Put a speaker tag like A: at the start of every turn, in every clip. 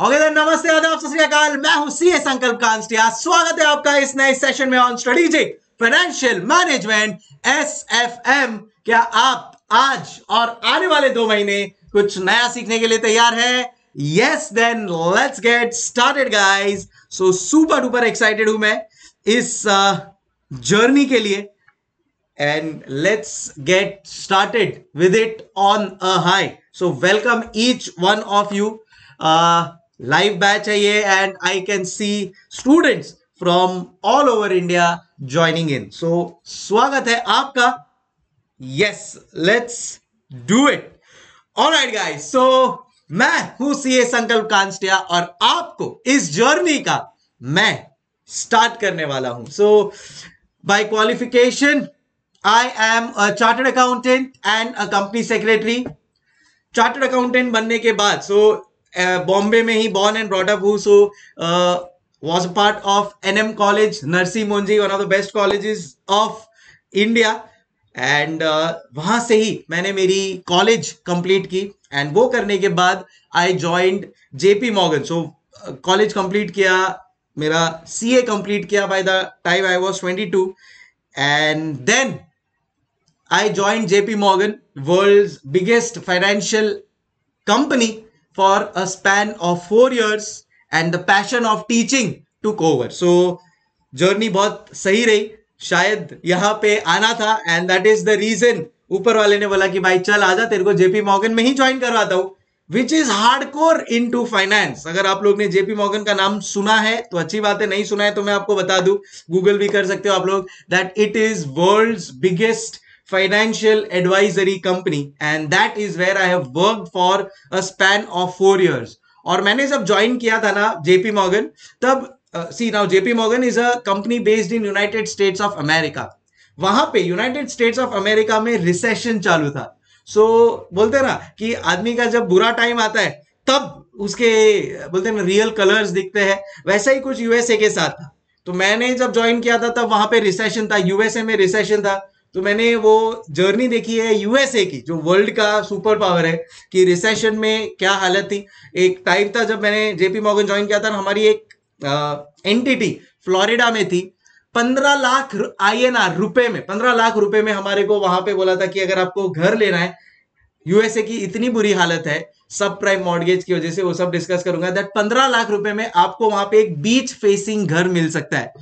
A: Okay okay, नमस्ते आदाब सत मैं हूं सी एस संकल्प कांस्टिया स्वागत है आपका इस नए सेशन में on strategic financial management S F M क्या आप आज और आने वाले दो महीने कुछ नया सीखने के लिए तैयार है yes then let's get started guys so super duper excited हूं मैं इस जर्नी uh, के लिए and let's get started with it on a high so welcome each one of you live batch है ये and I can see students from all over India joining in so स्वागत है आपका let's do it all right guys, so मैं हूं ए संकल्प कांस्टिया और आपको इस जर्नी का मैं स्टार्ट करने वाला हूं so by qualification I am chartered accountant and a company secretary chartered accountant बनने के बाद सो so, बॉम्बे uh, में ही born and brought up up who so was part of N M college Narsi Monji, one of the best colleges of India and वहां से ही मैंने मेरी college complete की एंड वो करने के बाद I joined JP Morgan so college complete किया मेरा सी ए कंप्लीट किया by the time I was twenty two and then I joined JP Morgan world biggest financial company for a span of four years and the passion of teaching took over. So journey बहुत सही रही शायद यहाँ पे आना था and that is the reason ऊपर वाले ने बोला कि भाई चल आजा तेरे को जेपी मॉगन में ही ज्वाइन करवाता हूँ which is hard core into finance अगर आप लोग ने जेपी मॉगन का नाम सुना है तो अच्छी बात है नहीं सुना है तो मैं आपको बता दू गूगल भी कर सकते हो आप लोग that it is world biggest financial advisory company and that is where I have worked for a span of four years. और मैंने जब ज्वाइन किया था ना जेपी मॉर्गन तब see now JP Morgan is a company based in United States of America वहां पे United States of America में रिसेशन चालू था सो so, बोलते ना कि आदमी का जब बुरा टाइम आता है तब उसके बोलते ना रियल कलर्स दिखते हैं वैसा ही कुछ यूएसए के साथ था तो मैंने जब ज्वाइन किया था तब वहां पे रिसेशन था यूएसए में रिसेशन था तो मैंने वो जर्नी देखी है यूएसए की जो वर्ल्ड का सुपर पावर है कि रिसेशन में क्या हालत थी एक टाइम था जब मैंने जेपी मॉर्गन ज्वाइन किया था हमारी एक एंटिटी फ्लोरिडा में थी पंद्रह लाख आई एन आर रुपए में पंद्रह लाख रुपए में हमारे को वहां पे बोला था कि अगर आपको घर लेना है यूएसए की इतनी बुरी हालत है सब प्राइम मॉडगेज की वजह से वो सब डिस्कस करूंगा दैट पंद्रह लाख रुपए में आपको वहां पे एक बीच फेसिंग घर मिल सकता है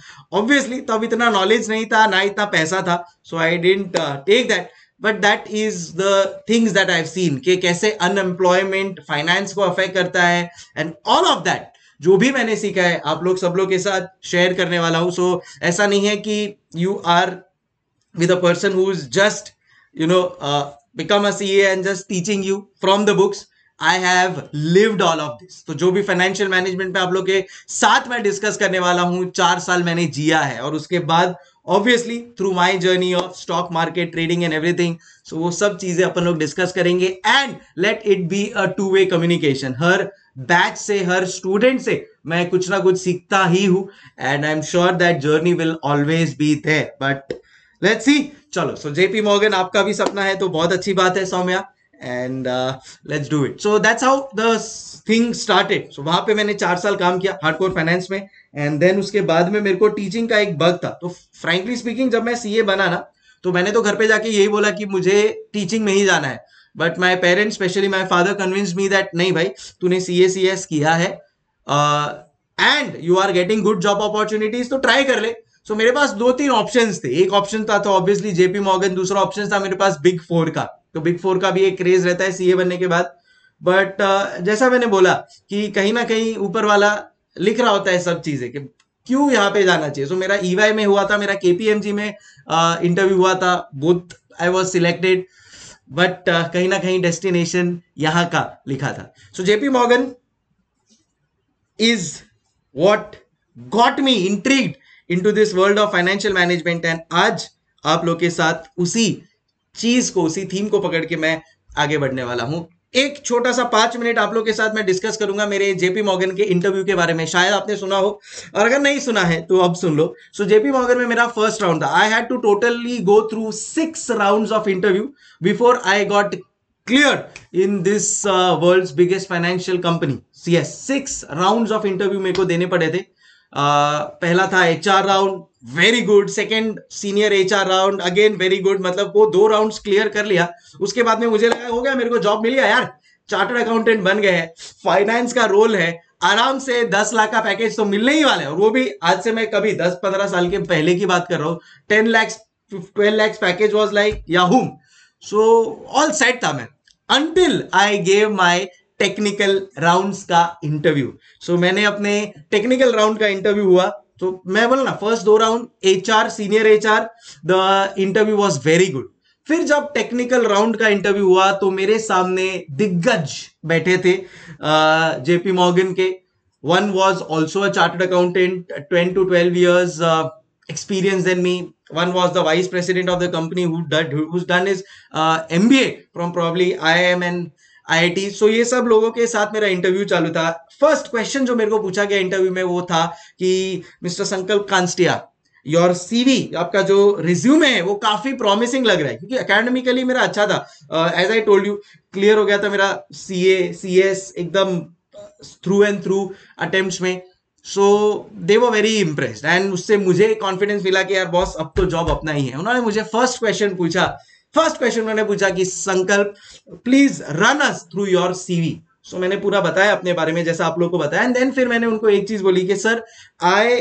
A: ऑब्वियसली तब इतना नॉलेज नहीं था ना इतना पैसा था so I didn't take that but that is the things that I seen के कैसे अनएम्प्लॉयमेंट फाइनेंस को अफेक्ट करता है एंड ऑल ऑफ दैट जो भी मैंने सीखा है आप लोग सब लोग के साथ शेयर करने वाला हूं सो so, ऐसा नहीं है कि you are with a person who is just you know become a C and just teaching you from the books I have lived all of this तो जो भी फाइनेंशियल मैनेजमेंट पे आप लोग के साथ मैं डिस्कस करने वाला हूं चार साल मैंने जिया है और उसके बाद obviously through my journey of stock market trading and everything so वो सब चीजें अपन लोग डिस्कस करेंगे and let it be a two way communication हर बैच से हर स्टूडेंट से मैं कुछ ना कुछ सीखता ही हूं and I am sure that journey will always be there but let see चलो सो जेपी मॉर्गन आपका भी सपना है तो बहुत अच्छी बात है Saumya and let's do it so that's how the thing started so वहां पे मैंने चार साल काम किया हार्ड कोर फाइनेंस में एंड देन उसके बाद में मेरे को टीचिंग का एक बग था तो फ्रेंकली स्पीकिंग जब मैं ए बना ना तो मैंने तो घर पे जाके यही बोला कि मुझे टीचिंग में ही जाना है but my parents specially my father convince me that नहीं भाई तूने सी ए सी एस किया है and you are getting good job opportunities तो ट्राई कर ले सो so, मेरे पास दो तीन ऑप्शन थे एक ऑप्शन था ऑब्वियसली जेपी मॉर्गन दूसरा ऑप्शन था मेरे पास बिग फोर का तो बिग फोर का भी एक क्रेज रहता है सीए बनने के बाद बट uh, जैसा मैंने बोला कि कहीं ना कहीं ऊपर वाला लिख रहा होता है सब चीजें कि क्यों यहाँ पे जाना चाहिए सो so, मेरा ईवाई e में हुआ था मेरा केपीएमजी में इंटरव्यू uh, हुआ था both I was selected but कहीं ना कहीं डेस्टिनेशन यहां का लिखा था so JP Morgan is what got me intrigued into this world of financial management and आज आप लोग के साथ उसी चीज को उसी थीम को पकड़ के मैं आगे बढ़ने वाला हूं एक छोटा सा पांच मिनट आप लोग के साथ मैं डिस्कस करूंगा मेरे जेपी मॉर्गन के इंटरव्यू के बारे में शायद आपने सुना हो और अगर नहीं सुना है तो अब सुन लो सो जेपी मॉर्गन में मेरा फर्स्ट राउंड था I had to totally go through six round of interview before I got clear in this world biggest financial company six round of interview मेरे को देने पड़े थे पहला था H R round very good second senior H R round again very good मतलब वो दो राउंड क्लियर कर लिया उसके बाद में मुझे लगा हो गया मेरे को जॉब मिल गया यार चार्टर्ड अकाउंटेंट बन गए हैं फाइनेंस का रोल है आराम से दस लाख का पैकेज तो मिलने ही वाला है वो भी आज से मैं कभी दस पंद्रह साल के पहले की बात कर रहा हूं ten lakhs twelve lakhs package was like या हुम सो ऑल सेट था मैं until I gave my technical rounds का इंटरव्यू सो so, मैंने अपने टेक्निकल राउंड का इंटरव्यू हुआ तो so, मैं बोला ना फर्स्ट दो round HR senior HR the interview was very good फिर जब टेक्निकल राउंड का इंटरव्यू हुआ तो मेरे सामने दिग्गज बैठे थे जेपी मॉर्गन के one was also a chartered accountant twenty to twelve years experience than me one was the vice president of the company who did who's done his uh, MBA from probably IIM and I so ये सब लोगों के साथ मेरा interview चालू था first question जो मेरे को पूछा गया इंटरव्यू में वो था कि मिस्टर संकल्प कांस्टिया योर सीवी आपका जो रिज्यूम है वो काफी प्रॉमिसिंग लग रहा है क्योंकि अकेडमिकली मेरा अच्छा था as I told you clear हो गया था मेरा सी ए सी एस एकदम थ्रू एंड थ्रू अटेम्प्ट में सो दे वो वेरी इंप्रेस्ड एंड उससे मुझे कॉन्फिडेंस मिला कि यार बॉस अब तो जॉब अपना ही है उन्होंने मुझे फर्स्ट क्वेश्चन पूछा फर्स्ट क्वेश्चन मैंने पूछा कि Sankalp please run us through your CV so मैंने पूरा बताया अपने बारे में जैसा आप लोग को बताया एंड देन फिर मैंने उनको एक चीज बोली कि sir I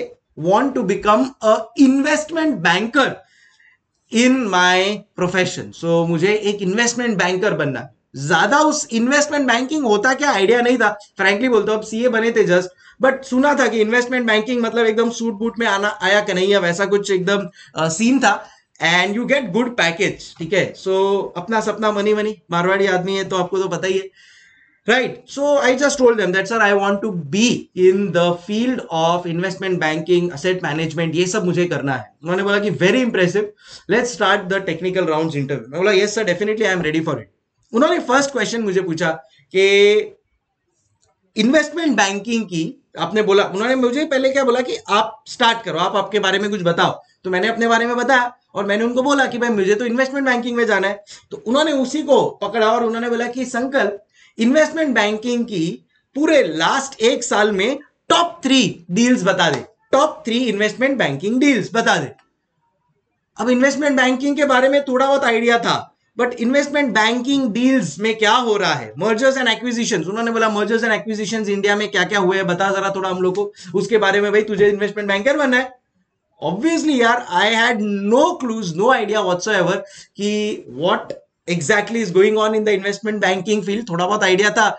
A: want to become a investment banker in my profession so मुझे एक इन्वेस्टमेंट बैंकर बनना ज्यादा उस इन्वेस्टमेंट बैंकिंग होता क्या आइडिया नहीं था फ्रेंकली बोलते अब सीए बने थे जस्ट बट सुना था कि इन्वेस्टमेंट बैंकिंग मतलब एकदम सूट बूट में आना आया कि नहीं है वैसा कुछ एकदम सीन था and you get good package ठीक है सो अपना सपना मनी मनी मारवाड़ी आदमी है तो आपको तो पता ही है right so I just told them that sir I want to be in the field of investment banking asset management ये सब मुझे करना है उन्होंने बोला कि very impressive let's start the technical round interview मैं बोला yes sir definitely I am ready for it उन्होंने फर्स्ट क्वेश्चन मुझे पूछा कि इन्वेस्टमेंट बैंकिंग की आपने बोला उन्होंने मुझे पहले क्या बोला कि आप स्टार्ट करो आप आपके बारे में कुछ बताओ तो मैंने अपने बारे में बताया और मैंने उनको बोला कि भाई मुझे तो इन्वेस्टमेंट बैंकिंग में जाना है तो उन्होंने उसी को पकड़ा और उन्होंने बोला कि संकल्प इन्वेस्टमेंट बैंकिंग की पूरे लास्ट एक साल में टॉप थ्री डील्स बता दे top three investment banking deals बता दे अब इन्वेस्टमेंट बैंकिंग के बारे में थोड़ा बहुत आइडिया था बट इन्वेस्टमेंट बैंकिंग डील्स में क्या हो रहा है मर्जर्स एंड एक्विजिशन उन्होंने बोला मर्जर्स एंड एक्विजिशन इंडिया में क्या क्या हुए है बता जरा थोड़ा हम लोग को उसके बारे में भाई तुझे इन्वेस्टमेंट बैंकर बनना है ऑब्वियसली यार I had no clues no idea whatsoever कि what exactly is going on in the investment banking field थोड़ा बहुत आइडिया था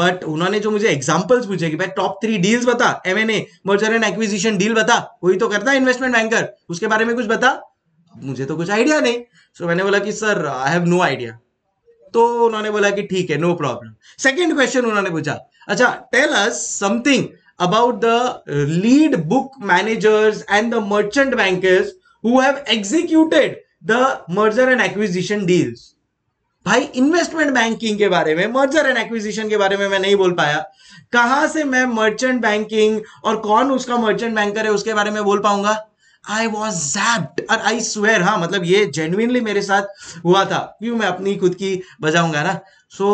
A: बट उन्होंने जो मुझे एग्जाम्पल्स पूछे कि भाई टॉप थ्री डील्स बता M N A merger and acquisition deal बता वही तो करता है इन्वेस्टमेंट बैंकर उसके बारे में कुछ बता मुझे तो कुछ आइडिया नहीं सो so मैंने बोला कि sir I have no idea तो उन्होंने बोला कि ठीक है नो प्रॉब्लम सेकेंड क्वेश्चन उन्होंने पूछा अच्छा tell us something about the lead book managers and the merchant bankers who have executed the merger and acquisition deals. भाई इन्वेस्टमेंट बैंकिंग के बारे में मर्जर एंड एक्विजिशन के बारे में मैं नहीं बोल पाया कहां से मैं मर्चेंट बैंकिंग और कौन उसका मर्चेंट बैंकर है उसके बारे में बोल पाऊंगा आई वॉज जैप्ड और आई स्वेर हाँ मतलब ये जेन्यनली मेरे साथ हुआ था क्यों मैं अपनी खुद की बजाऊंगा ना so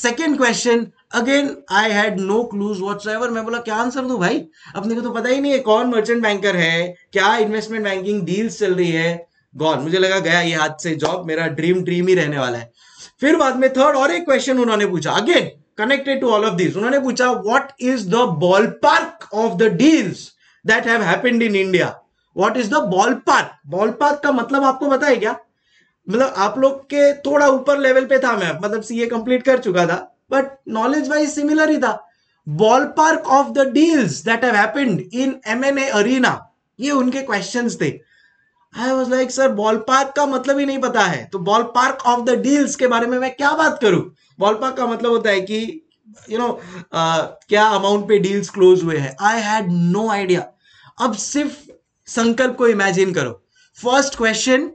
A: second question again I had no clues what's मैं बोला क्या आंसर दू भाई अपने को तो पता ही नहीं है कौन मर्चेंट बैंकर है क्या इन्वेस्टमेंट बैंकिंग डील्स चल रही है गॉन मुझे लगा गया ये हाथ से जॉब मेरा ड्रीम ड्रीम ही रहने वाला है फिर बाद में थर्ड और एक क्वेश्चन उन्होंने पूछा again connected to all of this उन्होंने पूछा what is the ballpark of the deals that have happened in India what is the ballpark ballpark का मतलब आपको पता है क्या मतलब आप लोग के थोड़ा ऊपर लेवल पे था मैं मतलब सीए कंप्लीट कर चुका था but knowledge wise similar ही था ballpark of the deals that have happened in M&A arena ये उनके questions थे I was like sir ballpark का मतलब ही नहीं पता है तो ballpark of the deals के बारे में मैं क्या बात करूं बॉल पार्क का मतलब होता है कि यू नो क्या अमाउंट पे डील्स क्लोज हुए हैं आई हैड नो आइडिया अब सिर्फ संकल्प को इमेजिन करो first question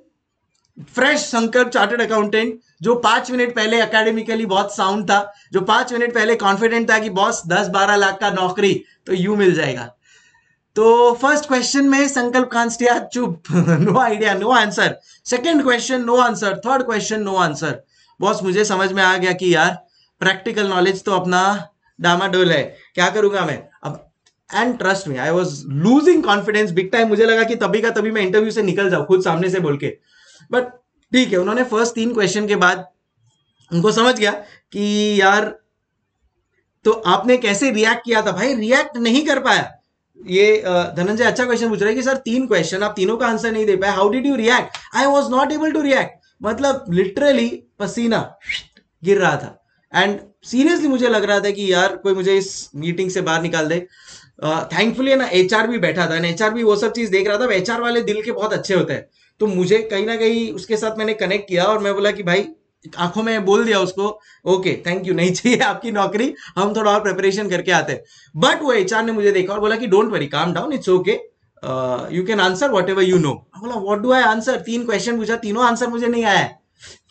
A: fresh Sankalp chartered accountant जो पांच मिनट पहले अकेडमिकली बहुत साउंड था जो पांच मिनट पहले कॉन्फिडेंट था कि बॉस दस बारह लाख का नौकरी तो यू मिल जाएगा तो फर्स्ट क्वेश्चन में संकल्प कांस्टिया चुप no idea no answer second question no answer third question no answer boss मुझे समझ में आ गया कि यार प्रैक्टिकल नॉलेज तो अपना डामाडोल है क्या करूंगा मैं अब and trust me I was losing confidence big time मुझे लगा कि तभी का तभी मैं इंटरव्यू से निकल जाऊं खुद सामने से बोल के बट ठीक है उन्होंने फर्स्ट तीन क्वेश्चन के बाद उनको समझ गया कि यार तो आपने कैसे रिएक्ट किया था भाई रिएक्ट नहीं कर पाया ये धनंजय अच्छा क्वेश्चन पूछ रहे हैं कि सर तीन क्वेश्चन आप तीनों का आंसर नहीं दे पाए how did you react I was not able to react मतलब लिटरली पसीना गिर रहा था एंड सीरियसली मुझे लग रहा था कि यार कोई मुझे इस मीटिंग से बाहर निकाल दे थैंकफुली uh, ना एच भी बैठा था एचआर भी वो सब चीज देख रहा था एच वाले दिल के बहुत अच्छे होते हैं तो मुझे कहीं ना कहीं उसके साथ मैंने कनेक्ट किया और मैं बोला कि भाई आंखों में बोल दिया उसको ओके थैंक यू नहीं चाहिए आपकी नौकरी हम थोड़ा और प्रिपरेशन करके आते हैं बट वो एच ने मुझे देखा और बोला कि don't worry calm down it's okay you can answer whatever you know बोला वॉट डू आई आंसर तीन क्वेश्चन पूछा तीनों आंसर मुझे नहीं आया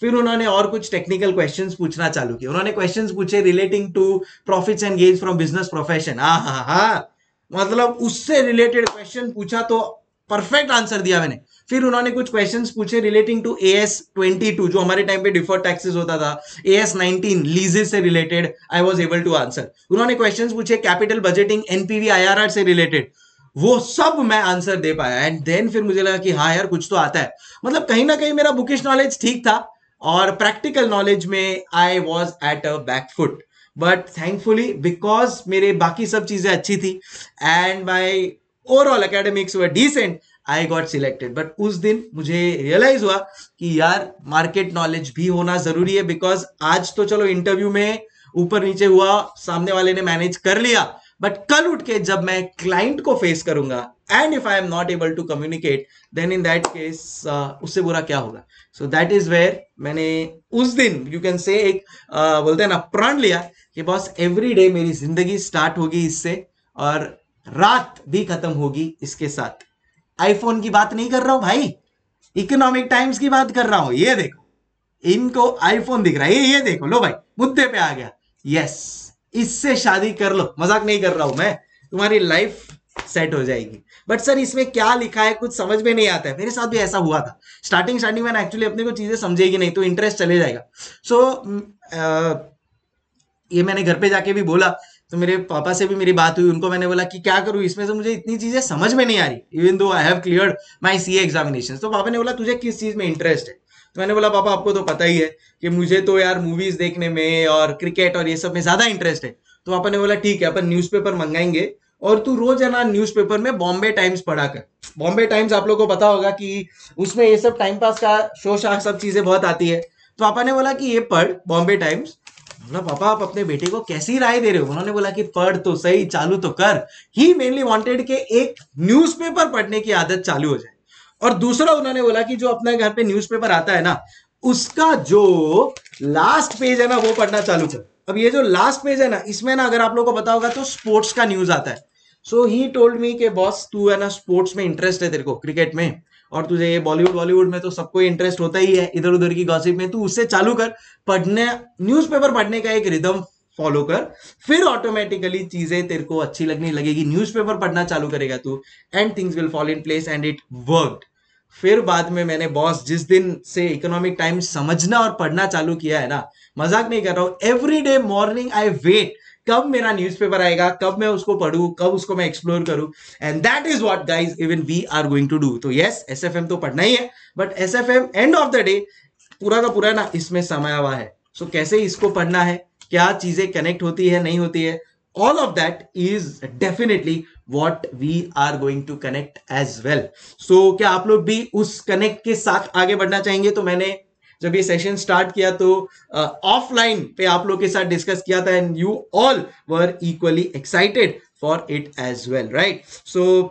A: फिर उन्होंने और कुछ टेक्निकल क्वेश्चंस पूछना चालू किया उन्होंने क्वेश्चंस पूछे relating to profits and gains from business profession हाँ हाँ हाँ मतलब उससे रिलेटेड क्वेश्चन पूछा तो परफेक्ट आंसर दिया मैंने फिर उन्होंने कुछ क्वेश्चन पूछे relating to A S twenty two जो हमारे टाइम पे डिफर टैक्सेस होता था ए एस नाइनटीन लीजेस से related I was able to answer उन्होंने क्वेश्चन पूछे कैपिटल बजटिंग एनपीवी आर से रिलेटेड वो सब मैं आंसर दे पाया एंड देन फिर मुझे लगा कि हाँ यार कुछ तो आता है मतलब कहीं ना कहीं मेरा बुकिश नॉलेज ठीक था और प्रैक्टिकल नॉलेज में I was at a back foot but thankfully because मेरे बाकी सब चीजें अच्छी थी and my overall academics were decent I got selected but उस दिन मुझे रियलाइज हुआ कि यार मार्केट नॉलेज भी होना जरूरी है बिकॉज आज तो चलो इंटरव्यू में ऊपर नीचे हुआ सामने वाले ने मैनेज कर लिया बट कल उठ के जब मैं क्लाइंट को फेस करूंगा and if I am not able to communicate then in that case उससे बुरा क्या होगा सो दैट इज वेयर मैंने उस दिन यू कैन से एक uh, बोलते हैं ना प्रण लिया कि बॉस एवरी डे मेरी जिंदगी स्टार्ट होगी इससे और रात भी खत्म होगी इसके साथ आईफोन की बात नहीं कर रहा हूं भाई इकोनॉमिक टाइम्स की बात कर रहा हूं ये देखो इनको आईफोन दिख रहा है ये ये देखो लो भाई मुद्दे पे आ गया यस इससे शादी कर लो मजाक नहीं कर रहा हूं मैं तुम्हारी लाइफ सेट हो जाएगी बट सर इसमें क्या लिखा है कुछ समझ में नहीं आता है मेरे साथ भी ऐसा हुआ था स्टार्टिंग स्टार्टिंग में एक्चुअली अपने को चीजें समझेगी नहीं तो इंटरेस्ट चले जाएगा सो so, ये मैंने घर पे जाके भी बोला तो मेरे पापा से भी मेरी बात हुई उनको मैंने बोला कि क्या करूं इसमें से मुझे इतनी चीजें समझ में नहीं आ रही even though I have clear my C examination तो पापा ने बोला तुझे किस चीज में इंटरेस्ट है तो मैंने बोला पापा आपको तो पता ही है कि मुझे तो यार मूवीज देखने में और क्रिकेट और ये सब में ज्यादा इंटरेस्ट है तो पापा ने बोला ठीक है अपन न्यूज मंगाएंगे और तू रोज है ना न्यूज में बॉम्बे टाइम्स पढ़ा कर बॉम्बे टाइम्स आप लोग को पता होगा कि उसमें ये सब टाइम पास का शो शाह सब चीजें बहुत आती है तो पापा ने बोला कि ये पढ़ बॉम्बे टाइम्स बोला पापा आप अपने बेटे को कैसी राय दे रहे हो उन्होंने बोला कि पढ़ तो सही चालू तो कर ही मेनली वॉन्टेड के एक न्यूज पढ़ने की आदत चालू हो जाए और दूसरा उन्होंने बोला कि जो अपने घर पे न्यूज आता है ना उसका जो लास्ट पेज है ना वो पढ़ना चालू कर अब ये जो लास्ट पेज है ना इसमें ना अगर आप लोगों को पता तो स्पोर्ट्स का न्यूज आता है सो ही टोल्ड मी के बॉस तू है ना स्पोर्ट्स में इंटरेस्ट है तेरे को क्रिकेट में और तुझे ये बॉलीवुड बॉलीवुड में तो सबको इंटरेस्ट होता ही है इधर उधर की गॉसिप में तू उससे चालू कर पढ़ने न्यूज़पेपर पढ़ने का एक रिदम फॉलो कर फिर ऑटोमेटिकली चीजें तेरे को अच्छी लगने लगेगी न्यूज़पेपर पढ़ना चालू करेगा तू and things will follow in place and it worked फिर बाद में मैंने बॉस जिस दिन से इकोनॉमिक टाइम समझना और पढ़ना चालू किया है ना मजाक नहीं कर रहा हूँ every day morning I wait कब मेरा न्यूज़पेपर आएगा कब मैं उसको पढ़ू कब उसको मैं एक्सप्लोर करूं and that is what guys even we are going to do तो यस एस तो पढ़ना ही है but as end of the day पूरा का पूरा ना इसमें समाया हुआ है सो so, कैसे इसको पढ़ना है क्या चीजें कनेक्ट होती है नहीं होती है all of that is definitely what we are going to connect as well so क्या आप लोग भी उस कनेक्ट के साथ आगे बढ़ना चाहेंगे तो मैंने जब ये सेशन स्टार्ट किया तो ऑफलाइन uh, पे आप लोग के साथ डिस्कस किया था and you all were equally excited for it as well right so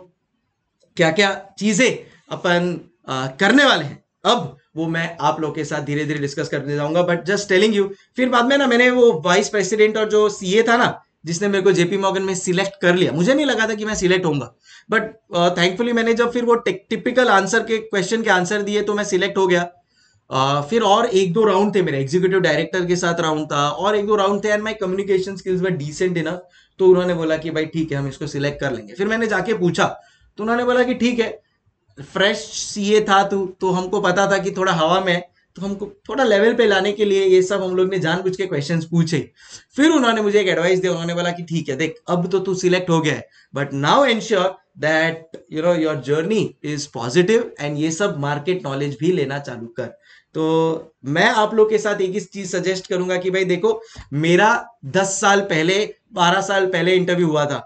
A: क्या क्या चीजें अपन uh, करने वाले हैं अब वो मैं आप लोग के साथ धीरे धीरे डिस्कस करने जाऊंगा बट जस्ट टेलिंग यू फिर बाद में ना मैंने वो वाइस प्रेसिडेंट और जो सीए था ना जिसने मेरे को जेपी मॉगन में सिलेक्ट कर लिया मुझे नहीं लगा था कि मैं सिलेक्ट होऊंगा बट थैंकफुली मैंने जब फिर वो टिपिकल आंसर के क्वेश्चन के आंसर दिए तो मैं सिलेक्ट हो गया फिर और एक दो राउंड थे मेरे एग्जीक्यूटिव डायरेक्टर के साथ राउंड था और एक दो राउंड थे एंड माई कम्युनिकेशन स्किल्स में डिसेंट इनफ तो उन्होंने बोला कि भाई ठीक है हम इसको सिलेक्ट कर लेंगे फिर मैंने जाके पूछा तो उन्होंने बोला कि ठीक है फ्रेश सीए था तू तो हमको पता था कि थोड़ा हवा में तो हमको थोड़ा लेवल पे लाने के लिए ये सब हम लोग ने जानबूझ के क्वेश्चंस पूछे फिर उन्होंने मुझे एक एडवाइस दिया उन्होंने बोला कि ठीक है देख अब तो तू सिलेक्ट हो गया है but now ensure that you know your journey is positive and ये सब मार्केट नॉलेज भी लेना चालू कर तो मैं आप लोग के साथ एक ही चीज सजेस्ट करूंगा कि भाई देखो मेरा दस साल पहले बारह साल पहले इंटरव्यू हुआ था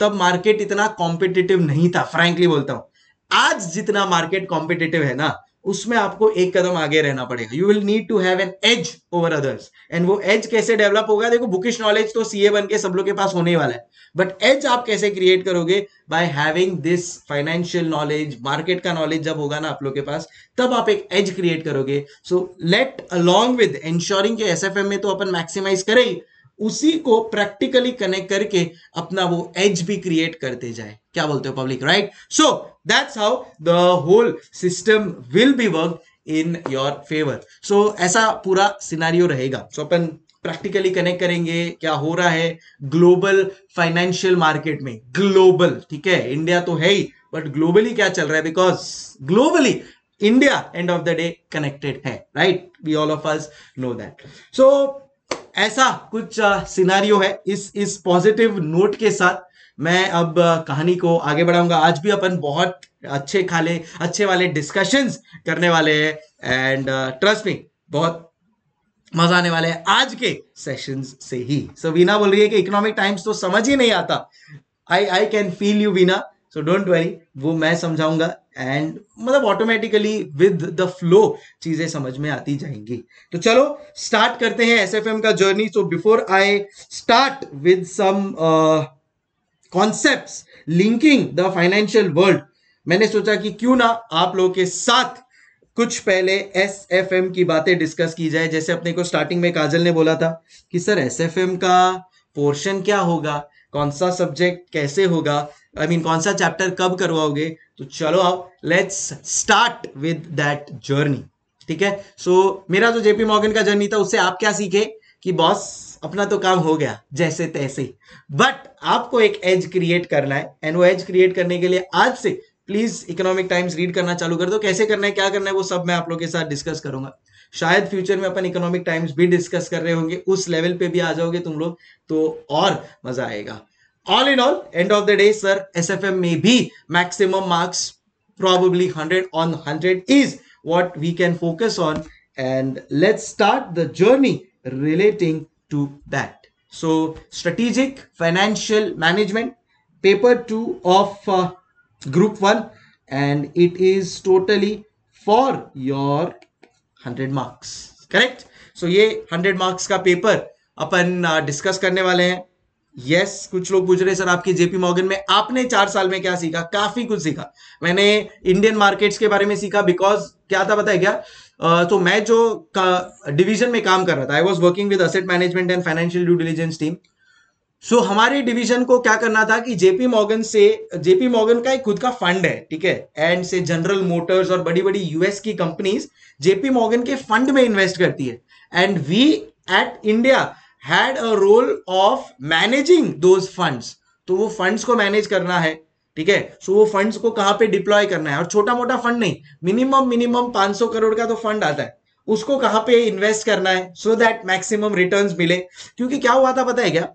A: तब मार्केट इतना कॉम्पिटिटिव नहीं था फ्रेंकली बोलता हूं आज जितना मार्केट कॉम्पिटिटिव है ना उसमें आपको एक कदम आगे रहना पड़ेगा you will need to have an edge over others and वो एज कैसे डेवलप होगा देखो बुकिश नॉलेज तो सीए बन के सब लोग के पास होने वाला है बट एज आप कैसे क्रिएट करोगे by having this financial knowledge market का नॉलेज जब होगा ना आप लोग के पास तब आप एक एज क्रिएट करोगे so let along with ensuring के एस में तो अपन मैक्सिमाइज करें ही उसी को प्रैक्टिकली कनेक्ट करके अपना वो एज भी क्रिएट करते जाए क्या बोलते हो public right so that's how the whole system will be work in your favour so ऐसा पूरा सिनारियो रहेगा सो so, अपन प्रैक्टिकली कनेक्ट करेंगे क्या हो रहा है ग्लोबल फाइनेंशियल मार्केट में ग्लोबल ठीक है इंडिया तो है ही बट ग्लोबली क्या चल रहा है because globally India end of the day connected है right we all of us know that so ऐसा कुछ सिनारियो uh, है इस इस पॉजिटिव नोट के साथ मैं अब uh, कहानी को आगे बढ़ाऊंगा आज भी अपन बहुत अच्छे खाले अच्छे वाले डिस्कशंस करने वाले हैं एंड ट्रस्ट मी बहुत मजा आने वाला है आज के सेशन से ही सो so, वीना बोल रही है कि इकोनॉमिक टाइम्स तो समझ ही नहीं आता I I can feel you वीना सो डोंट वरी वो मैं समझाऊंगा एंड मतलब ऑटोमेटिकली विद द फ्लो चीजें समझ में आती जाएंगी तो चलो स्टार्ट करते हैं एस का journey so before I start with some concept linking the financial world मैंने सोचा कि क्यों ना आप लोगों के साथ कुछ पहले एस एफ एम की बातें डिस्कस की जाए जैसे अपने को स्टार्टिंग में काजल ने बोला था कि सर एस एफ एम का पोर्शन क्या होगा कौन सा सब्जेक्ट कैसे होगा आई I मीन mean, कौन सा चैप्टर कब करवाओगे तो चलो आओ let's start with that journey ठीक है सो so, मेरा जो जेपी मॉर्गन का जर्नी था उससे आप क्या सीखे कि बॉस अपना तो काम हो गया जैसे तैसे बट आपको एक एज क्रिएट करना है एंड वो एज क्रिएट करने के लिए आज से प्लीज इकोनॉमिक टाइम्स रीड करना चालू कर दो कैसे करना है क्या करना है वो सब मैं आप लोगों के साथ डिस्कस करूंगा शायद फ्यूचर में अपन इकोनॉमिक टाइम्स भी डिस्कस कर रहे होंगे उस लेवल पे भी आ जाओगे तुम लोग तो और मजा आएगा all in all end of the day sir S F M में भी maximum marks probably hundred on hundred is what we can focus on and let start the journey relating to that so strategic financial management paper 2 of uh, group 1 and it is totally for your 100 marks correct so ये 100 marks का paper अपन discuss uh, करने वाले हैं yes yes, कुछ लोग पूछ रहे हैं सर आपके जेपी मॉर्गन में आपने चार साल में क्या सीखा काफी कुछ सीखा मैंने इंडियन मार्केट्स के बारे में सीखा बिकॉज क्या था बताया है क्या uh, तो मैं जो डिवीजन में काम कर रहा था I was working with asset management and financial due diligence team so so, हमारी डिवीजन को क्या करना था कि जेपी मॉगन से जेपी मॉर्गन का एक खुद का फंड है ठीक है एंड से जनरल मोटर्स और बड़ी बड़ी यूएस की कंपनीज जेपी मॉगन के फंड में इन्वेस्ट करती है and we at India had a role of managing those funds तो वो फंड्स को मैनेज करना है ठीक है सो वो फंड्स को कहां पे डिप्लॉय करना है और छोटा मोटा फंड नहीं मिनिमम मिनिमम 500 करोड़ का तो फंड आता है उसको कहां पे इन्वेस्ट करना है सो दैट मैक्सिमम रिटर्न्स मिले क्योंकि क्या हुआ था पता है क्या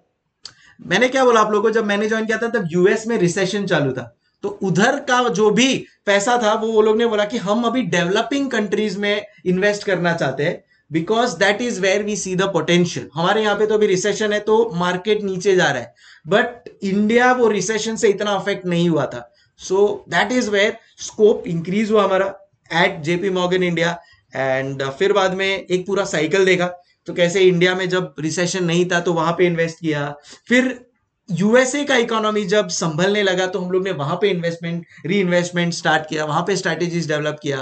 A: मैंने क्या बोला आप लोगों को जब मैंने ज्वाइन किया था तब यूएस में रिसेशन चालू था तो उधर का जो भी पैसा था वो वो लोग ने बोला कि हम अभी डेवलपिंग कंट्रीज में इन्वेस्ट करना चाहते हैं because that is where we see the potential हमारे यहाँ पे तो अभी रिसेशन है तो मार्केट नीचे जा रहा है बट इंडिया वो रिसेशन से इतना अफेक्ट नहीं हुआ था so that is where scope increase हुआ हमारा at JP Morgan India and फिर बाद में एक पूरा साइकिल देखा तो कैसे इंडिया में जब रिसेशन नहीं था तो वहां पे इन्वेस्ट किया फिर यूएसए का इकोनॉमी जब संभलने लगा तो हम लोग ने वहां पे इन्वेस्टमेंट री इन्वेस्टमेंट स्टार्ट किया वहां पे स्ट्रैटेजीज डेवलप किया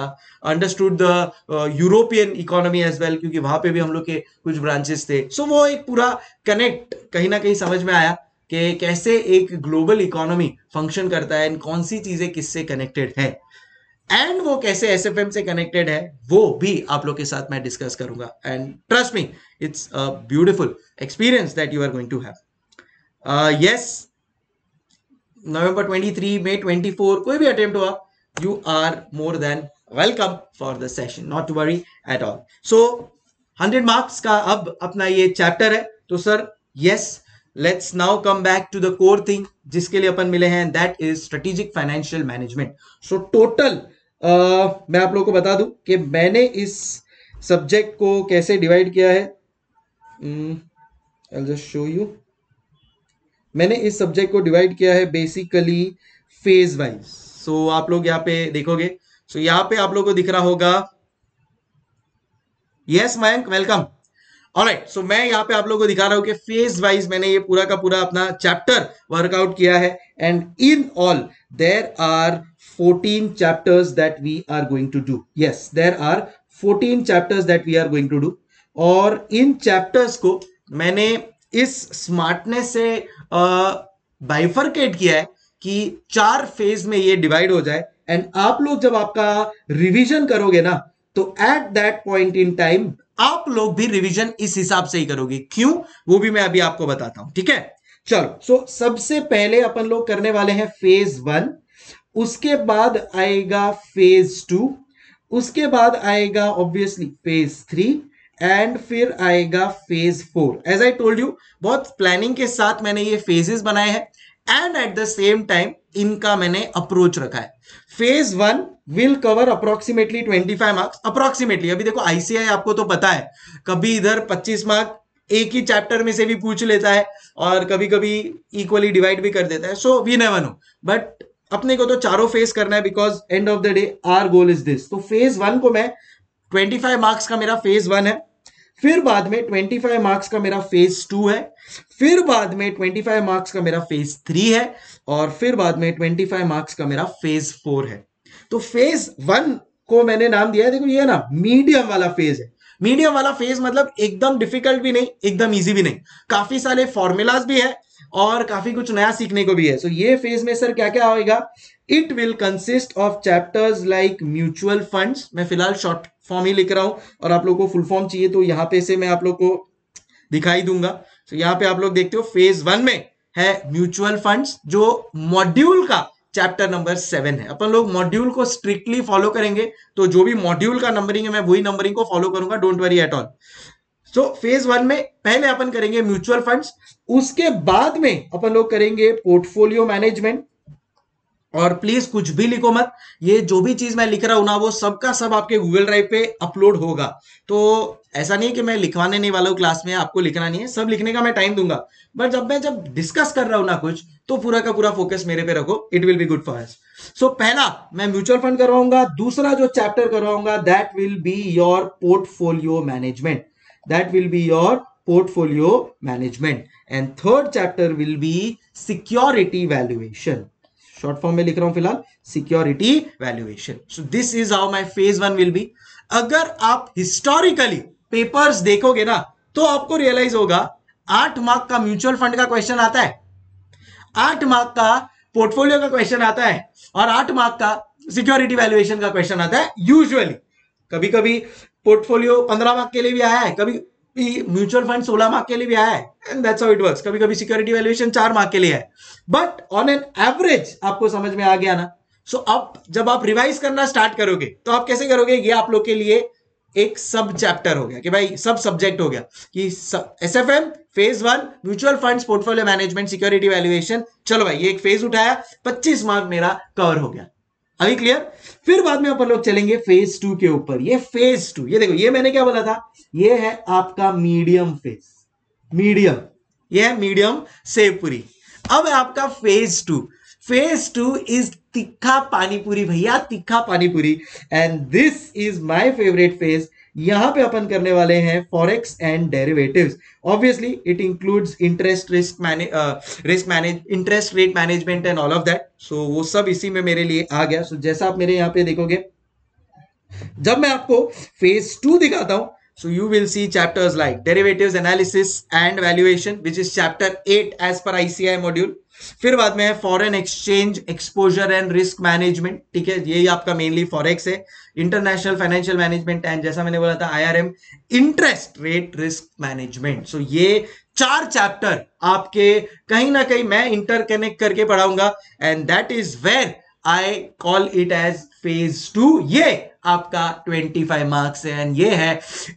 A: understood the European economy as well क्योंकि वहां पे भी हम लोग के कुछ ब्रांचेस थे सो so, वो एक पूरा कनेक्ट कहीं ना कहीं समझ में आया कि कैसे एक ग्लोबल इकोनॉमी फंक्शन करता है एंड कौन सी चीजें किससे कनेक्टेड है एंड वो कैसे एस एफ एम से कनेक्टेड है वो भी आप लोग के साथ मैं डिस्कस करूंगा and trust me it's a beautiful experience that you are going to have yes November 23 May 24 कोई भी अटेम्प्ट हुआ you are more than welcome for the session not to worry at all so 100 marks का अब अपना ये chapter है तो sir yes let's now come back to the core thing जिसके लिए अपन मिले हैं that is strategic financial management so total आ, मैं आप लोगों को बता दूं कि मैंने इस सब्जेक्ट को कैसे डिवाइड किया है आई जस्ट शो यू मैंने इस सब्जेक्ट को डिवाइड किया है बेसिकली फेज वाइज सो आप लोग यहाँ पे देखोगे सो so, यहाँ पे आप लोगों को दिख रहा होगा yes Mayank welcome alright so मैं यहाँ पे आप लोगों को दिखा रहा हूं कि फेज वाइज मैंने ये पूरा का पूरा अपना चैप्टर वर्कआउट किया है and in all there are 14 chapters that we are going to do yes there are 14 chapters that we are going to do और इन चैप्टर्स को मैंने इस स्मार्टनेस से बाइफरकेट किया है कि चार फेज में ये डिवाइड हो जाए एंड आप लोग जब आपका रिवीजन करोगे ना तो at that point in time आप लोग भी रिवीजन इस हिसाब से ही करोगे क्यों वो भी मैं अभी आपको बताता हूं ठीक है चलो सो so, सबसे पहले अपन लोग करने वाले हैं फेज वन उसके बाद आएगा फेज टू उसके बाद आएगा ऑब्वियसली फेज थ्री एंड फिर आएगा phase four as I told you बहुत प्लानिंग के साथ मैंने ये फेजेस बनाए हैं and at the same time इनका मैंने अप्रोच रखा है phase one will cover approximately twenty five marks approximately अभी देखो आईसीआई आपको तो पता है कभी इधर पच्चीस मार्क एक ही चैप्टर में से भी पूछ लेता है और कभी कभी इक्वली डिवाइड भी कर देता है so we never know but अपने को तो चारों फेस करना है because end of the day our goal is this तो फेज वन को मैं 25 मार्क्स का मेरा फेज वन है फिर बाद में 25 मार्क्स का मेरा फेज टू है फिर बाद में 25 मार्क्स का मेरा फेज थ्री है और फिर बाद में 25 मार्क्स का मेरा फेज फोर है तो फेज वन को मैंने नाम दिया है देखो ये ना मीडियम वाला फेज है मीडियम वाला फेज मतलब एकदम डिफिकल्ट भी नहीं एकदम ईजी भी नहीं काफी सारे फॉर्मूलाज भी है और काफी कुछ नया सीखने को भी है सो so, ये फेज में सर क्या क्या होगा it will consist of chapters like mutual funds मैं फिलहाल शॉर्ट फॉर्म ही लिख रहा हूं और आप लोग को फुल फॉर्म चाहिए तो यहाँ पे से मैं आप लोग को दिखाई दूंगा so, यहाँ पे आप लोग देखते हो फेज वन में है म्यूचुअल फंड्स जो मॉड्यूल का चैप्टर नंबर सेवन है अपन लोग मॉड्यूल को स्ट्रिक्टली फॉलो करेंगे तो जो भी मॉड्यूल का नंबरिंग है मैं वही नंबरिंग को फॉलो करूंगा don't worry at all so phase one में पहले अपन करेंगे म्यूचुअल फंड्स उसके बाद में अपन लोग करेंगे पोर्टफोलियो मैनेजमेंट और प्लीज कुछ भी लिखो मत ये जो भी चीज मैं लिख रहा हूं ना वो सबका सब आपके गूगल ड्राइव पे अपलोड होगा तो ऐसा नहीं कि मैं लिखवाने नहीं वाला हूँ क्लास में आपको लिखना नहीं है सब लिखने का मैं टाइम दूंगा बट जब मैं जब डिस्कस कर रहा हूं ना कुछ तो पूरा का पूरा फोकस मेरे पे रखो it will be good for us so पहला मैं म्यूचुअल फंड करवाऊंगा दूसरा जो चैप्टर करवाऊंगा that will be your portfolio management that will be your portfolio management and third chapter will be security valuation short form में लिख रहा हूं फिलहाल security valuation so this is how my phase one will be अगर आप historically papers देखोगे ना तो आपको रियलाइज होगा आठ मार्क का म्यूचुअल फंड का क्वेश्चन आता है आठ मार्क का पोर्टफोलियो का क्वेश्चन आता है और आठ मार्क का सिक्योरिटी वैल्यूएशन का क्वेश्चन आता है यूजुअली कभी कभी पोर्टफोलियो पंद्रह मार्क के लिए भी आया है कभी म्यूचुअल फंड सोलह मार्क के लिए भी आया है and that's how it works कभी कभी सिक्योरिटी वैल्यूएशन चार मार्क के लिए है बट ऑन एन एवरेज आपको समझ में आ गया ना सो so अब जब आप रिवाइज करना स्टार्ट करोगे तो आप कैसे करोगे ये आप लोग के लिए एक सब चैप्टर हो गया कि भाई सब सब्जेक्ट हो गया कि S F M phase one mutual fund portfolio management security valuation चलो भाई ये एक फेज उठाया 25 मार्क मेरा कवर हो गया अभी क्लियर फिर बाद में अपन लोग चलेंगे फेज टू के ऊपर ये फेज टू ये देखो ये मैंने क्या बोला था ये है आपका मीडियम फेज मीडियम ये है मीडियम सेवपुरी अब आपका phase two phase two is तिखा पानीपुरी भैया तिखा panipuri and this is my favourite phase यहां पे अपन करने वाले हैं forex and derivatives obviously it includes interest risk risk manage interest rate management and all of that so वो सब इसी में मेरे लिए आ गया सो so, जैसा आप मेरे यहाँ पे देखोगे जब मैं आपको फेज टू दिखाता हूं So you will see chapters like derivatives analysis and valuation, which is chapter 8 as per ICAI module. फिर बाद में है foreign exchange exposure and risk management ठीक है ये आपका मेनली फॉरेक्स है इंटरनेशनल फाइनेंशियल मैनेजमेंट एंड जैसा मैंने बोला था IRM interest rate risk management so ये चार चैप्टर आपके कहीं ना कहीं मैं इंटरकनेक्ट करके पढ़ाऊंगा and that is where I call it as phase two ये आपका 25 मार्क्स है एंड ये है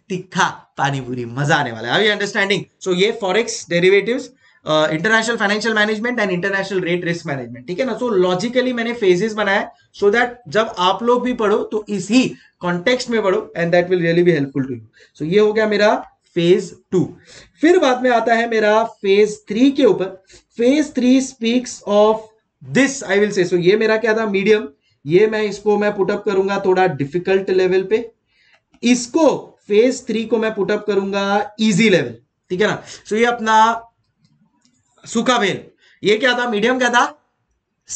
A: तिखा पानीपुरी मजा आने वाला है अभी अंडरस्टैंडिंग सो ये forex derivatives international financial management and international rate risk management ठीक है ना सो लॉजिकली मैंने फेजेस बनाया सो so दैट जब आप लोग भी पढ़ो तो इसी कॉन्टेक्स्ट में पढ़ो and that will really be helpful to you so ये हो गया मेरा फेज टू फिर बाद में आता है मेरा फेज थ्री के ऊपर phase three speaks of this I will say so ये मेरा क्या था मीडियम ये मैं इसको मैं पुटअप करूंगा थोड़ा डिफिकल्ट लेवल पे इसको फेज थ्री को मैं पुटअप करूंगा इजी लेवल ठीक है ना सो so ये अपना सूखा बेल ये क्या था मीडियम क्या था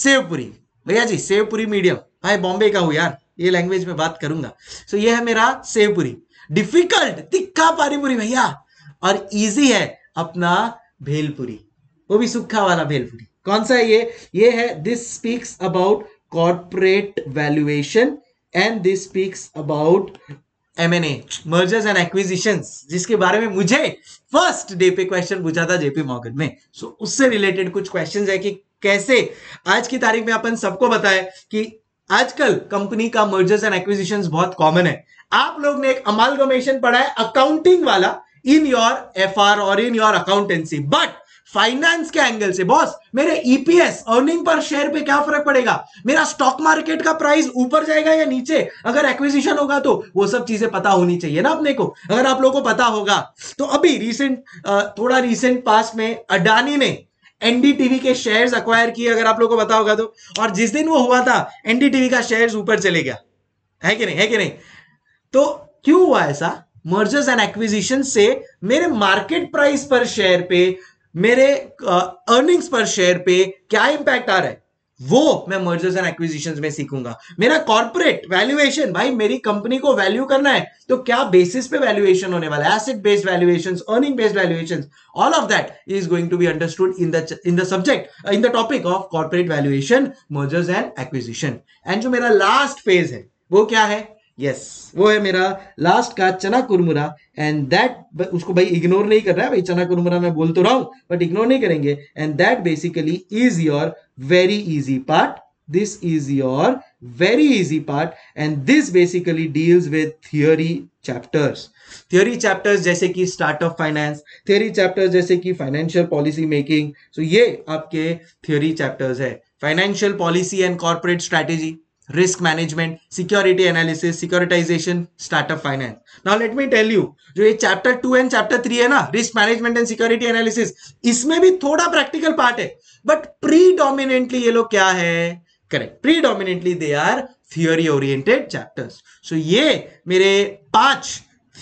A: सेवपुरी भैया जी सेवपुरी मीडियम भाई बॉम्बे का हूं यार ये लैंग्वेज में बात करूंगा सो so, ये है मेरा सेवपुरी डिफिकल्ट तिक्का पानीपुरी भैया और इजी है अपना भेलपुरी वो भी सूखा वाला भेलपुरी कौन सा है ये ये है this speaks about corporate valuation and this speaks about M N A mergers and acquisition जिसके बारे में मुझे फर्स्ट डे पे क्वेश्चन पूछा था जेपी मॉर्गन में सो so, उससे रिलेटेड कुछ क्वेश्चन है कि कैसे आज की तारीख में अपन सबको बताया कि आजकल कंपनी का मर्जर्स एंड एक्विजिशन बहुत कॉमन है आप लोग ने एक अमालगमेशन पढ़ा है अकाउंटिंग वाला इन योर एफ और in your accountancy but finance के एंगल से बॉस मेरे ईपीएस अर्निंग पर शेयर पे क्या फर्क पड़ेगा मेरा स्टॉक मार्केट का प्राइस ऊपर जाएगा या नीचे अगर एक्विजिशन होगा तो वो सब चीजें पता होनी चाहिए ना अपने को अगर आप लोगों को पता होगा तो अभी रिसेंट थोड़ा रिसेंट पास में अडानी ने एनडीटीवी के शेयर्स अक्वायर किए अगर आप लोगों को पता होगा तो और जिस दिन वो हुआ था एनडीटीवी का शेयर्स ऊपर चले गया है कि नहीं है कि नहीं तो क्यों हुआ ऐसा मर्जर्स एंड एक्विजिशन से मेरे मार्केट प्राइस पर शेयर पे मेरे अर्निंग्स पर शेयर पे क्या इंपैक्ट आ रहा है वो मैं मर्जर्स एंड एक्विजिशन में सीखूंगा मेरा कॉर्पोरेट वैल्यूएशन भाई मेरी कंपनी को वैल्यू करना है तो क्या बेसिस पे वैल्यूएशन होने वाला है asset based valuation earning based valuation all of that is going to be understood in the in the subject in the topic of corporate valuation mergers and acquisition and जो मेरा last phase है वो क्या है yes वो है मेरा last का चना कुरमुरा एंड दैट उसको भाई इग्नोर नहीं कर रहा है भाई चना कुरमुरा मैं बोल तो रहा हूं बट इग्नोर नहीं करेंगे and that basically is your very easy part this is your very easy part and this basically deals with theory chapters theory chapters जैसे कि start of finance theory chapters जैसे कि फाइनेंशियल पॉलिसी मेकिंग सो ये आपके theory chapters है financial policy and corporate strategy risk management security analysis securitization startup finance now let me tell you जो ये chapter two and chapter three है ना risk management and security analysis इसमें भी थोड़ा प्रैक्टिकल पार्ट है but predominately ये लोग क्या है correct predominantly they are theory oriented chapters so ये मेरे पांच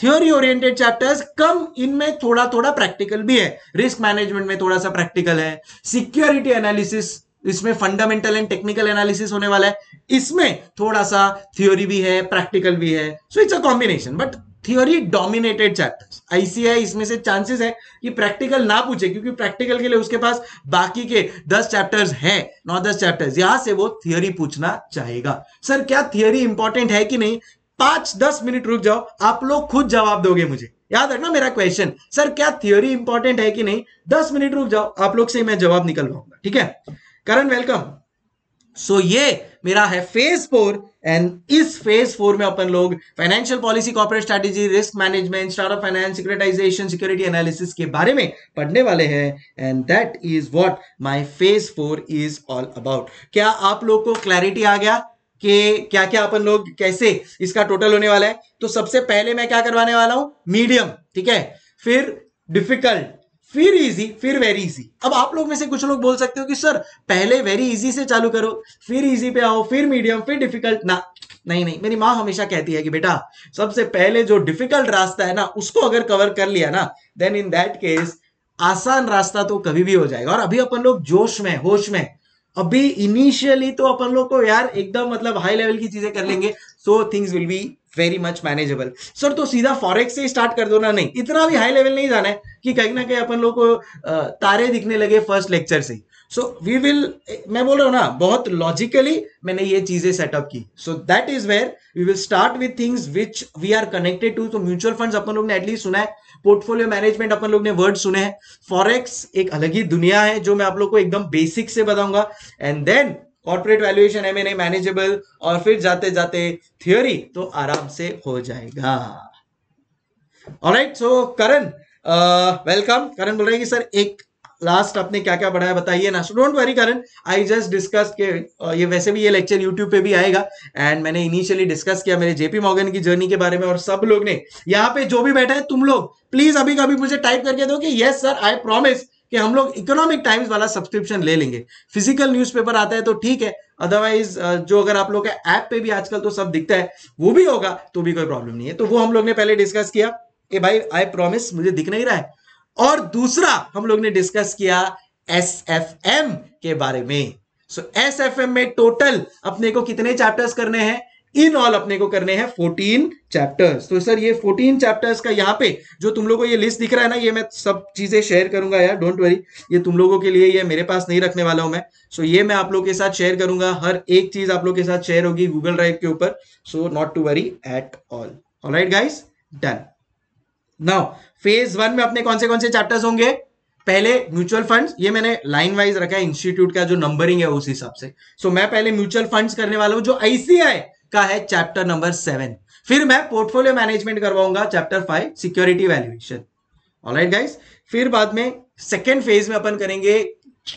A: थियोरी ओरिएंटेड चैप्टर्स कम इनमें थोड़ा थोड़ा प्रैक्टिकल भी है रिस्क मैनेजमेंट में थोड़ा सा प्रैक्टिकल है सिक्योरिटी एनालिसिस इसमें फंडामेंटल एंड टेक्निकल एनालिसिस होने वाला है इसमें थोड़ा सा थ्योरी भी है प्रैक्टिकल भी है so it's a combination but theory dominated chapters ICAI इसमें से चांसेस है कि प्रैक्टिकल ना पूछे क्योंकि प्रैक्टिकल के लिए उसके पास बाकी के दस चैप्टर्स हैं नौ दस चैप्टर्स यहां से वो थियोरी पूछना चाहेगा सर क्या थियोरी इंपॉर्टेंट है कि नहीं पांच दस मिनट रुक जाओ आप लोग खुद जवाब दोगे मुझे याद रखना मेरा क्वेश्चन सर क्या थियोरी इंपॉर्टेंट है कि नहीं दस मिनट रुक जाओ आप लोग से मैं जवाब निकलवाऊंगा ठीक है करण वेलकम सो ये मेरा है फेज फोर एंड इस फेज फोर में अपन लोग financial policy corporate strategy risk management startup finance securitization security analysis के बारे में पढ़ने वाले हैं and that is what my phase four is all about क्या आप लोग को क्लैरिटी आ गया कि क्या क्या अपन लोग कैसे इसका टोटल होने वाला है तो सबसे पहले मैं क्या करवाने वाला हूं मीडियम ठीक है फिर डिफिकल्ट फिर इजी फिर वेरी इजी अब आप लोग में से कुछ लोग बोल सकते हो कि सर पहले वेरी इजी से चालू करो फिर इजी पे आओ फिर मीडियम फिर डिफिकल्ट ना नहीं नहीं मेरी माँ हमेशा कहती है कि बेटा सबसे पहले जो डिफिकल्ट रास्ता है ना उसको अगर कवर कर लिया ना देन इन दैट केस आसान रास्ता तो कभी भी हो जाएगा और अभी अपन लोग जोश में होश में अभी इनिशियली तो अपन लोग को यार एकदम मतलब हाई लेवल की चीजें कर लेंगे so things will be very much manageable sir तो सीधा फॉरेक्स से स्टार्ट कर दो ना नहीं इतना भी हाई लेवल नहीं जाना है कि कहीं ना कहीं अपन लोग को तारे दिखने लगे फर्स्ट लेक्चर से सो वी विल मैं बोल रहा हूँ ना बहुत लॉजिकली मैंने ये चीजें सेटअप की so that is where we will start with things which we are connected to तो म्यूचुअल फंड्स अपन लोग ने एटलीस्ट सुना है पोर्टफोलियो मैनेजमेंट अपन लोग ने वर्ड सुने हैं फॉरेक्स एक अलग ही दुनिया है जो मैं आप लोग को एकदम बेसिक से बताऊंगा and then corporate valuation M N A manageable और फिर जाते जाते थियोरी तो आराम से हो जाएगा ऑलराइट सो करण वेलकम करण बोल रहे हैं कि सर एक लास्ट आपने क्या क्या पढ़ाया बताइए ना don't worry Karan I just discuss के uh, ये वैसे भी ये लेक्चर यूट्यूब पे भी आएगा एंड मैंने इनिशियली डिस्कस किया मेरे जेपी मॉगन की जर्नी के बारे में और सब लोग ने यहाँ पे जो भी बैठा है तुम लोग प्लीज अभी कभी मुझे टाइप करके दो कि यस सर आई प्रॉमिस कि हम लोग इकोनॉमिक टाइम्स वाला सब्सक्रिप्शन ले लेंगे फिजिकल न्यूज़पेपर आता है तो ठीक है अदरवाइज जो अगर आप लोग का ऐप पे भी आजकल तो सब दिखता है वो भी होगा तो भी कोई प्रॉब्लम नहीं है तो वो हम लोग ने पहले डिस्कस किया कि भाई आई प्रॉमिस मुझे दिख नहीं रहा है और दूसरा हम लोग ने डिस्कस किया एस के बारे में सो so, एस में टोटल अपने को कितने चैप्टर्स करने हैं इन ऑल अपने को करने हैं 14 चैप्टर्स तो सर ये 14 चैप्टर्स का यहाँ पे जो तुम लोगों को ये लिस्ट दिख रहा है ना ये मैं सब चीजें शेयर करूंगा यार डोंट वरी ये तुम लोगों के लिए ये मेरे पास नहीं रखने वाला हूं मैं सो so, ये मैं आप लोग के साथ शेयर करूंगा हर एक चीज आप लोग के साथ शेयर होगी गूगल ड्राइव के ऊपर so not to worry at all all right guys done now phase one में अपने कौन से कौन से चैप्टर्स होंगे पहले म्यूचुअल फंड्स ये मैंने लाइन वाइज रखा है इंस्टीट्यूट का जो नंबरिंग है उस हिसाब से सो so, मैं पहले म्यूचुअल फंड्स करने वाला हूँ जो आईसीआई का है चैप्टर नंबर सेवन फिर मैं पोर्टफोलियो मैनेजमेंट करवाऊंगा chapter five security valuation all right guys फिर बाद में सेकेंड फेज में अपन करेंगे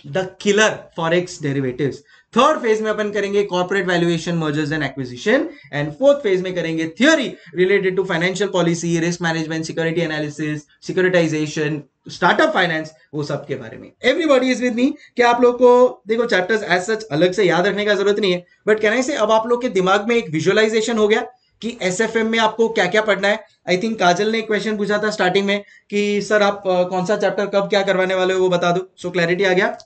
A: the killer forex derivatives third phase में अपन करेंगे corporate valuation mergers and acquisition and fourth phase में करेंगे theory related to financial policy risk management security analysis securitization startup finance वो सब के बारे में एवरीबॉडी इज विद मी क्या आप लोग को देखो चैप्टर्स एज सच अलग से याद रखने का जरूरत नहीं है बट कहना से अब आप लोग के दिमाग में एक विजुअलाइजेशन हो गया कि एस में आपको क्या क्या पढ़ना है आई थिंक काजल ने एक क्वेश्चन पूछा था स्टार्टिंग में कि सर आप कौन सा चैप्टर कब क्या करवाने वाले हो वो बता दो सो so, क्लैरिटी आ गया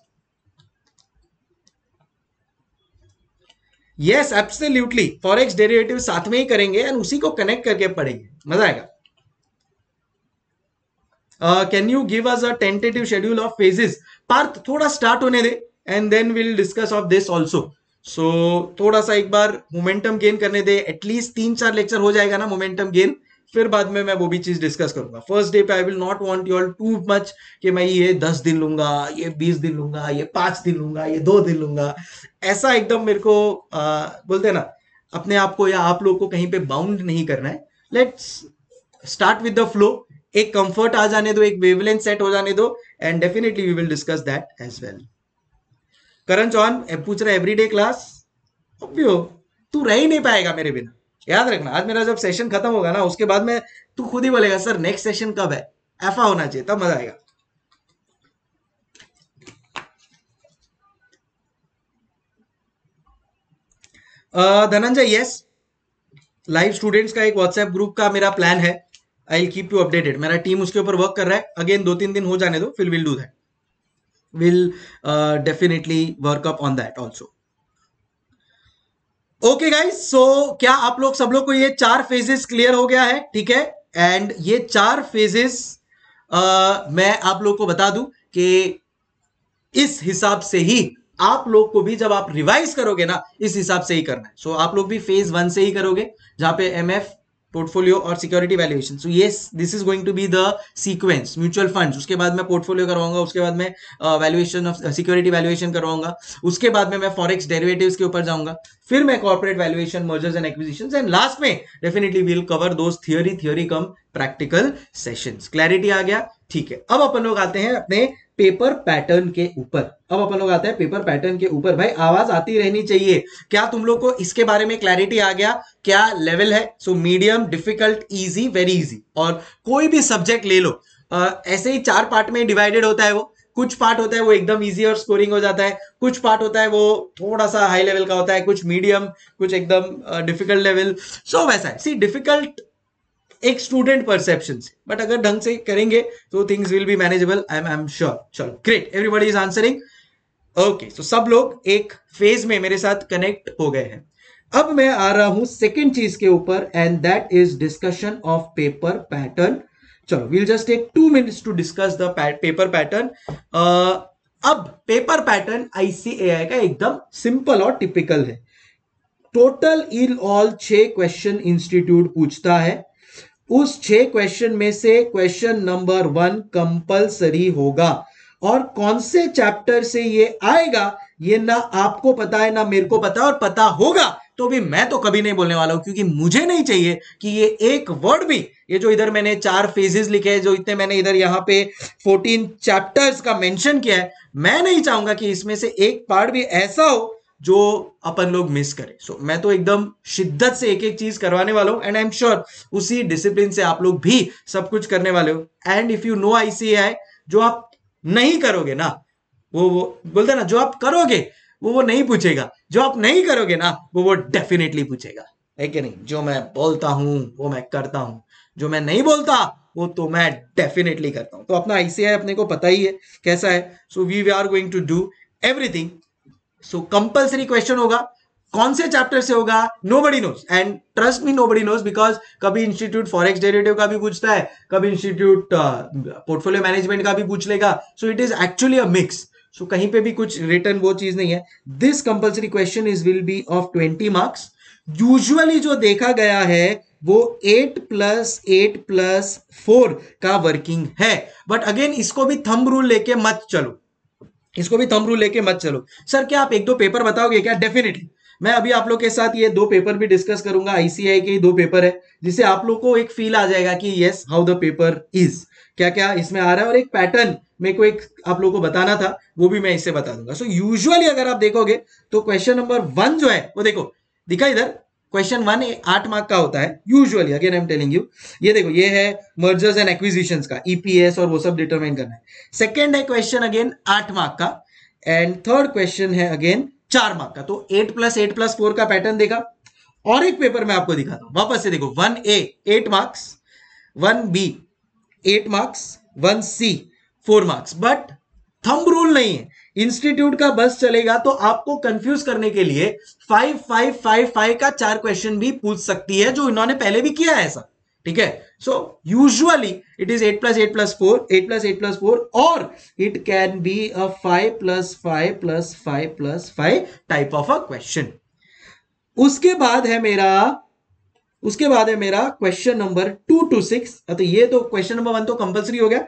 A: यस एब्सोल्युटली फॉरेक्स डेरिवेटिव साथ में ही करेंगे एंड उसी को कनेक्ट करके पढ़ेंगे मजा आएगा can you give us a tentative schedule of phases Parth थोड़ा स्टार्ट होने दे and then will discuss of this also so थोड़ा सा एक बार मोमेंटम गेन करने दे एटलीस्ट तीन चार लेक्चर हो जाएगा ना मोमेंटम गेन फिर बाद में मैं वो भी चीज डिस्कस करूंगा फर्स्ट डे पे I will not want you all too much कि मैं ये दस दिन लूंगा ये बीस दिन लूंगा ये पांच दिन लूंगा ये दो दिन लूंगा ऐसा एकदम मेरे को आ, बोलते ना अपने आप को या आप लोग को कहीं पे बाउंड नहीं करना है let's start with the flow एक कंफर्ट आ जाने दो एक वेवलेंथ सेट हो जाने दो and definitely we will discuss that as well Karan Chauhan पूछ रहा है एवरीडे क्लास तू रह ही नहीं पाएगा मेरे बिना याद रखना आज मेरा जब सेशन खत्म होगा ना उसके बाद में तू खुद ही बोलेगा सर नेक्स्ट सेशन कब है ऐसा होना चाहिए तब मजा आएगा धनंजय यस लाइव स्टूडेंट्स का एक व्हाट्सएप ग्रुप का मेरा प्लान है आई कीप यू अपडेटेड मेरा टीम उसके ऊपर वर्क कर रहा है अगेन दो तीन दिन हो जाने दो फिर will do that will definitely work up on that also okay guys so क्या आप लोग सब लोग को ये चार फेजेस क्लियर हो गया है ठीक है एंड ये चार फेजेस uh, मैं आप लोग को बता दूं कि इस हिसाब से ही आप लोग को भी जब आप रिवाइज करोगे ना इस हिसाब से ही करना है सो so, आप लोग भी फेज वन से ही करोगे जहां पे एम एफ पोर्टफोलियो और सिक्योरिटी वैल्यूएशन सो ये this is going to be the sequence mutual funds उसके बाद मैं पोर्टफोलियो करवाऊंगा उसके बाद मैं वैल्यूएशन ऑफ सिक्योरिटी वैल्यूएशन करवाऊंगा उसके बाद में मैं फॉरेक्स डेरिवेटिव्स के ऊपर जाऊंगा फिर मैं corporate valuation mergers and acquisition and last में definitely will cover those theory theory cum practical sessions clarity आ गया ठीक है अब अपन लोग आते हैं अपने पेपर पैटर्न के ऊपर अब अपन लोग आते हैं पेपर पैटर्न के ऊपर भाई आवाज आती रहनी चाहिए क्या तुम लोग को इसके बारे में क्लैरिटी आ गया क्या लेवल है so medium difficult easy very easy और कोई भी सब्जेक्ट ले लो आ, ऐसे ही चार पार्ट में डिवाइडेड होता है वो कुछ पार्ट होता है वो एकदम इजी और स्कोरिंग हो जाता है कुछ पार्ट होता है वो थोड़ा सा हाई लेवल का होता है कुछ मीडियम कुछ एकदम डिफिकल्ट लेवल सो वैसा है सी डिफिकल्ट एक स्टूडेंट परसेप्शन से बट अगर ढंग से करेंगे तो things will be manageable I am sure चलो great everybody is answering okay so सब लोग एक फेज में मेरे साथ कनेक्ट हो गए हैं अब मैं आ रहा हूं सेकेंड चीज के ऊपर and that is discussion of paper pattern चलो we'll just take two minutes to discuss the paper pattern अब पेपर पैटर्न आईसीएआई का एकदम सिंपल और टिपिकल है टोटल इन ऑल छ क्वेश्चन इंस्टीट्यूट पूछता है उस छह क्वेश्चन में से क्वेश्चन नंबर वन कंपलसरी होगा और कौन से चैप्टर से ये आएगा ये ना आपको पता है ना मेरे को पता और पता होगा तो भी मैं तो कभी नहीं बोलने वाला हूं क्योंकि मुझे नहीं चाहिए कि ये एक वर्ड भी ये जो इधर मैंने चार फेजेस लिखे हैं जो इतने मैंने इधर यहां पे 14 चैप्टर्स का मेंशन किया है मैं नहीं चाहूंगा कि इसमें से एक पार्ट भी ऐसा हो जो अपन लोग मिस करें सो so, मैं तो एकदम शिद्दत से एक एक चीज करवाने वाला हूं एंड आई एम श्योर उसी डिसिप्लिन से आप लोग भी सब कुछ करने वाले हो and if you know ICAI जो आप नहीं करोगे ना वो वो बोलते ना जो आप करोगे वो वो नहीं पूछेगा जो आप नहीं करोगे ना वो वो डेफिनेटली पूछेगा है कि नहीं जो मैं बोलता हूँ वो मैं करता हूँ जो मैं नहीं बोलता वो तो मैं डेफिनेटली करता हूँ तो अपना आईसीआई अपने को पता ही है कैसा है so we we are going to do everything so compulsory question होगा कौन से चैप्टर से होगा nobody knows and trust me nobody knows because कभी इंस्टीट्यूट फॉरेक्स डेरेटिव का भी पूछता है कभी इंस्टीट्यूट पोर्टफोलियो मैनेजमेंट का भी पूछ लेगा so it is actually a mix so कहीं पे भी कुछ रिटर्न वो चीज नहीं है this compulsory question is will be of twenty marks usually जो देखा गया है वो eight plus eight plus four का वर्किंग है बट अगेन इसको भी थम रूल लेके मत चलो इसको भी थम लेके मत चलो सर क्या आप एक दो पेपर बताओगे क्या डेफिनेटली मैं अभी आप लोग के साथ ये दो पेपर भी डिस्कस करूंगा आईसीआई के दो पेपर है जिससे आप लोग को एक फील आ जाएगा कि yes how the paper is क्या क्या इसमें आ रहा है और एक पैटर्न मेरे को एक आप लोगों को बताना था वो भी मैं इससे बता दूंगा सो so, यूजुअली अगर आप देखोगे तो क्वेश्चन नंबर वन जो है वो देखो दिखा इधर क्वेश्चन वन आठ मार्क का होता है usually again I am telling you ये देखो ये है मर्जर्स एंड एक्विजिशन का ईपीएस e और वो सब डिटरमाइन करना है सेकेंड है क्वेश्चन अगेन आठ मार्क का एंड थर्ड क्वेश्चन है अगेन चार मार्क का तो eight plus eight plus four का पैटर्न देखा और एक पेपर में आपको दिखाता हूं वापस से देखो one A eight marks one B eight marks one C four marks but thumb rule नहीं है इंस्टीट्यूट का बस चलेगा तो आपको कंफ्यूज करने के लिए फाइव फाइव फाइव फाइव का चार क्वेश्चन भी पूछ सकती है जो इन्होंने पहले भी किया है ऐसा ठीक है so usually it is eight plus eight plus four eight plus eight plus four और it can be a five plus five plus five plus five type of a question उसके बाद है मेरा उसके बाद है मेरा question number two to six तो ये तो क्वेश्चन नंबर वन तो कंपलसरी हो गया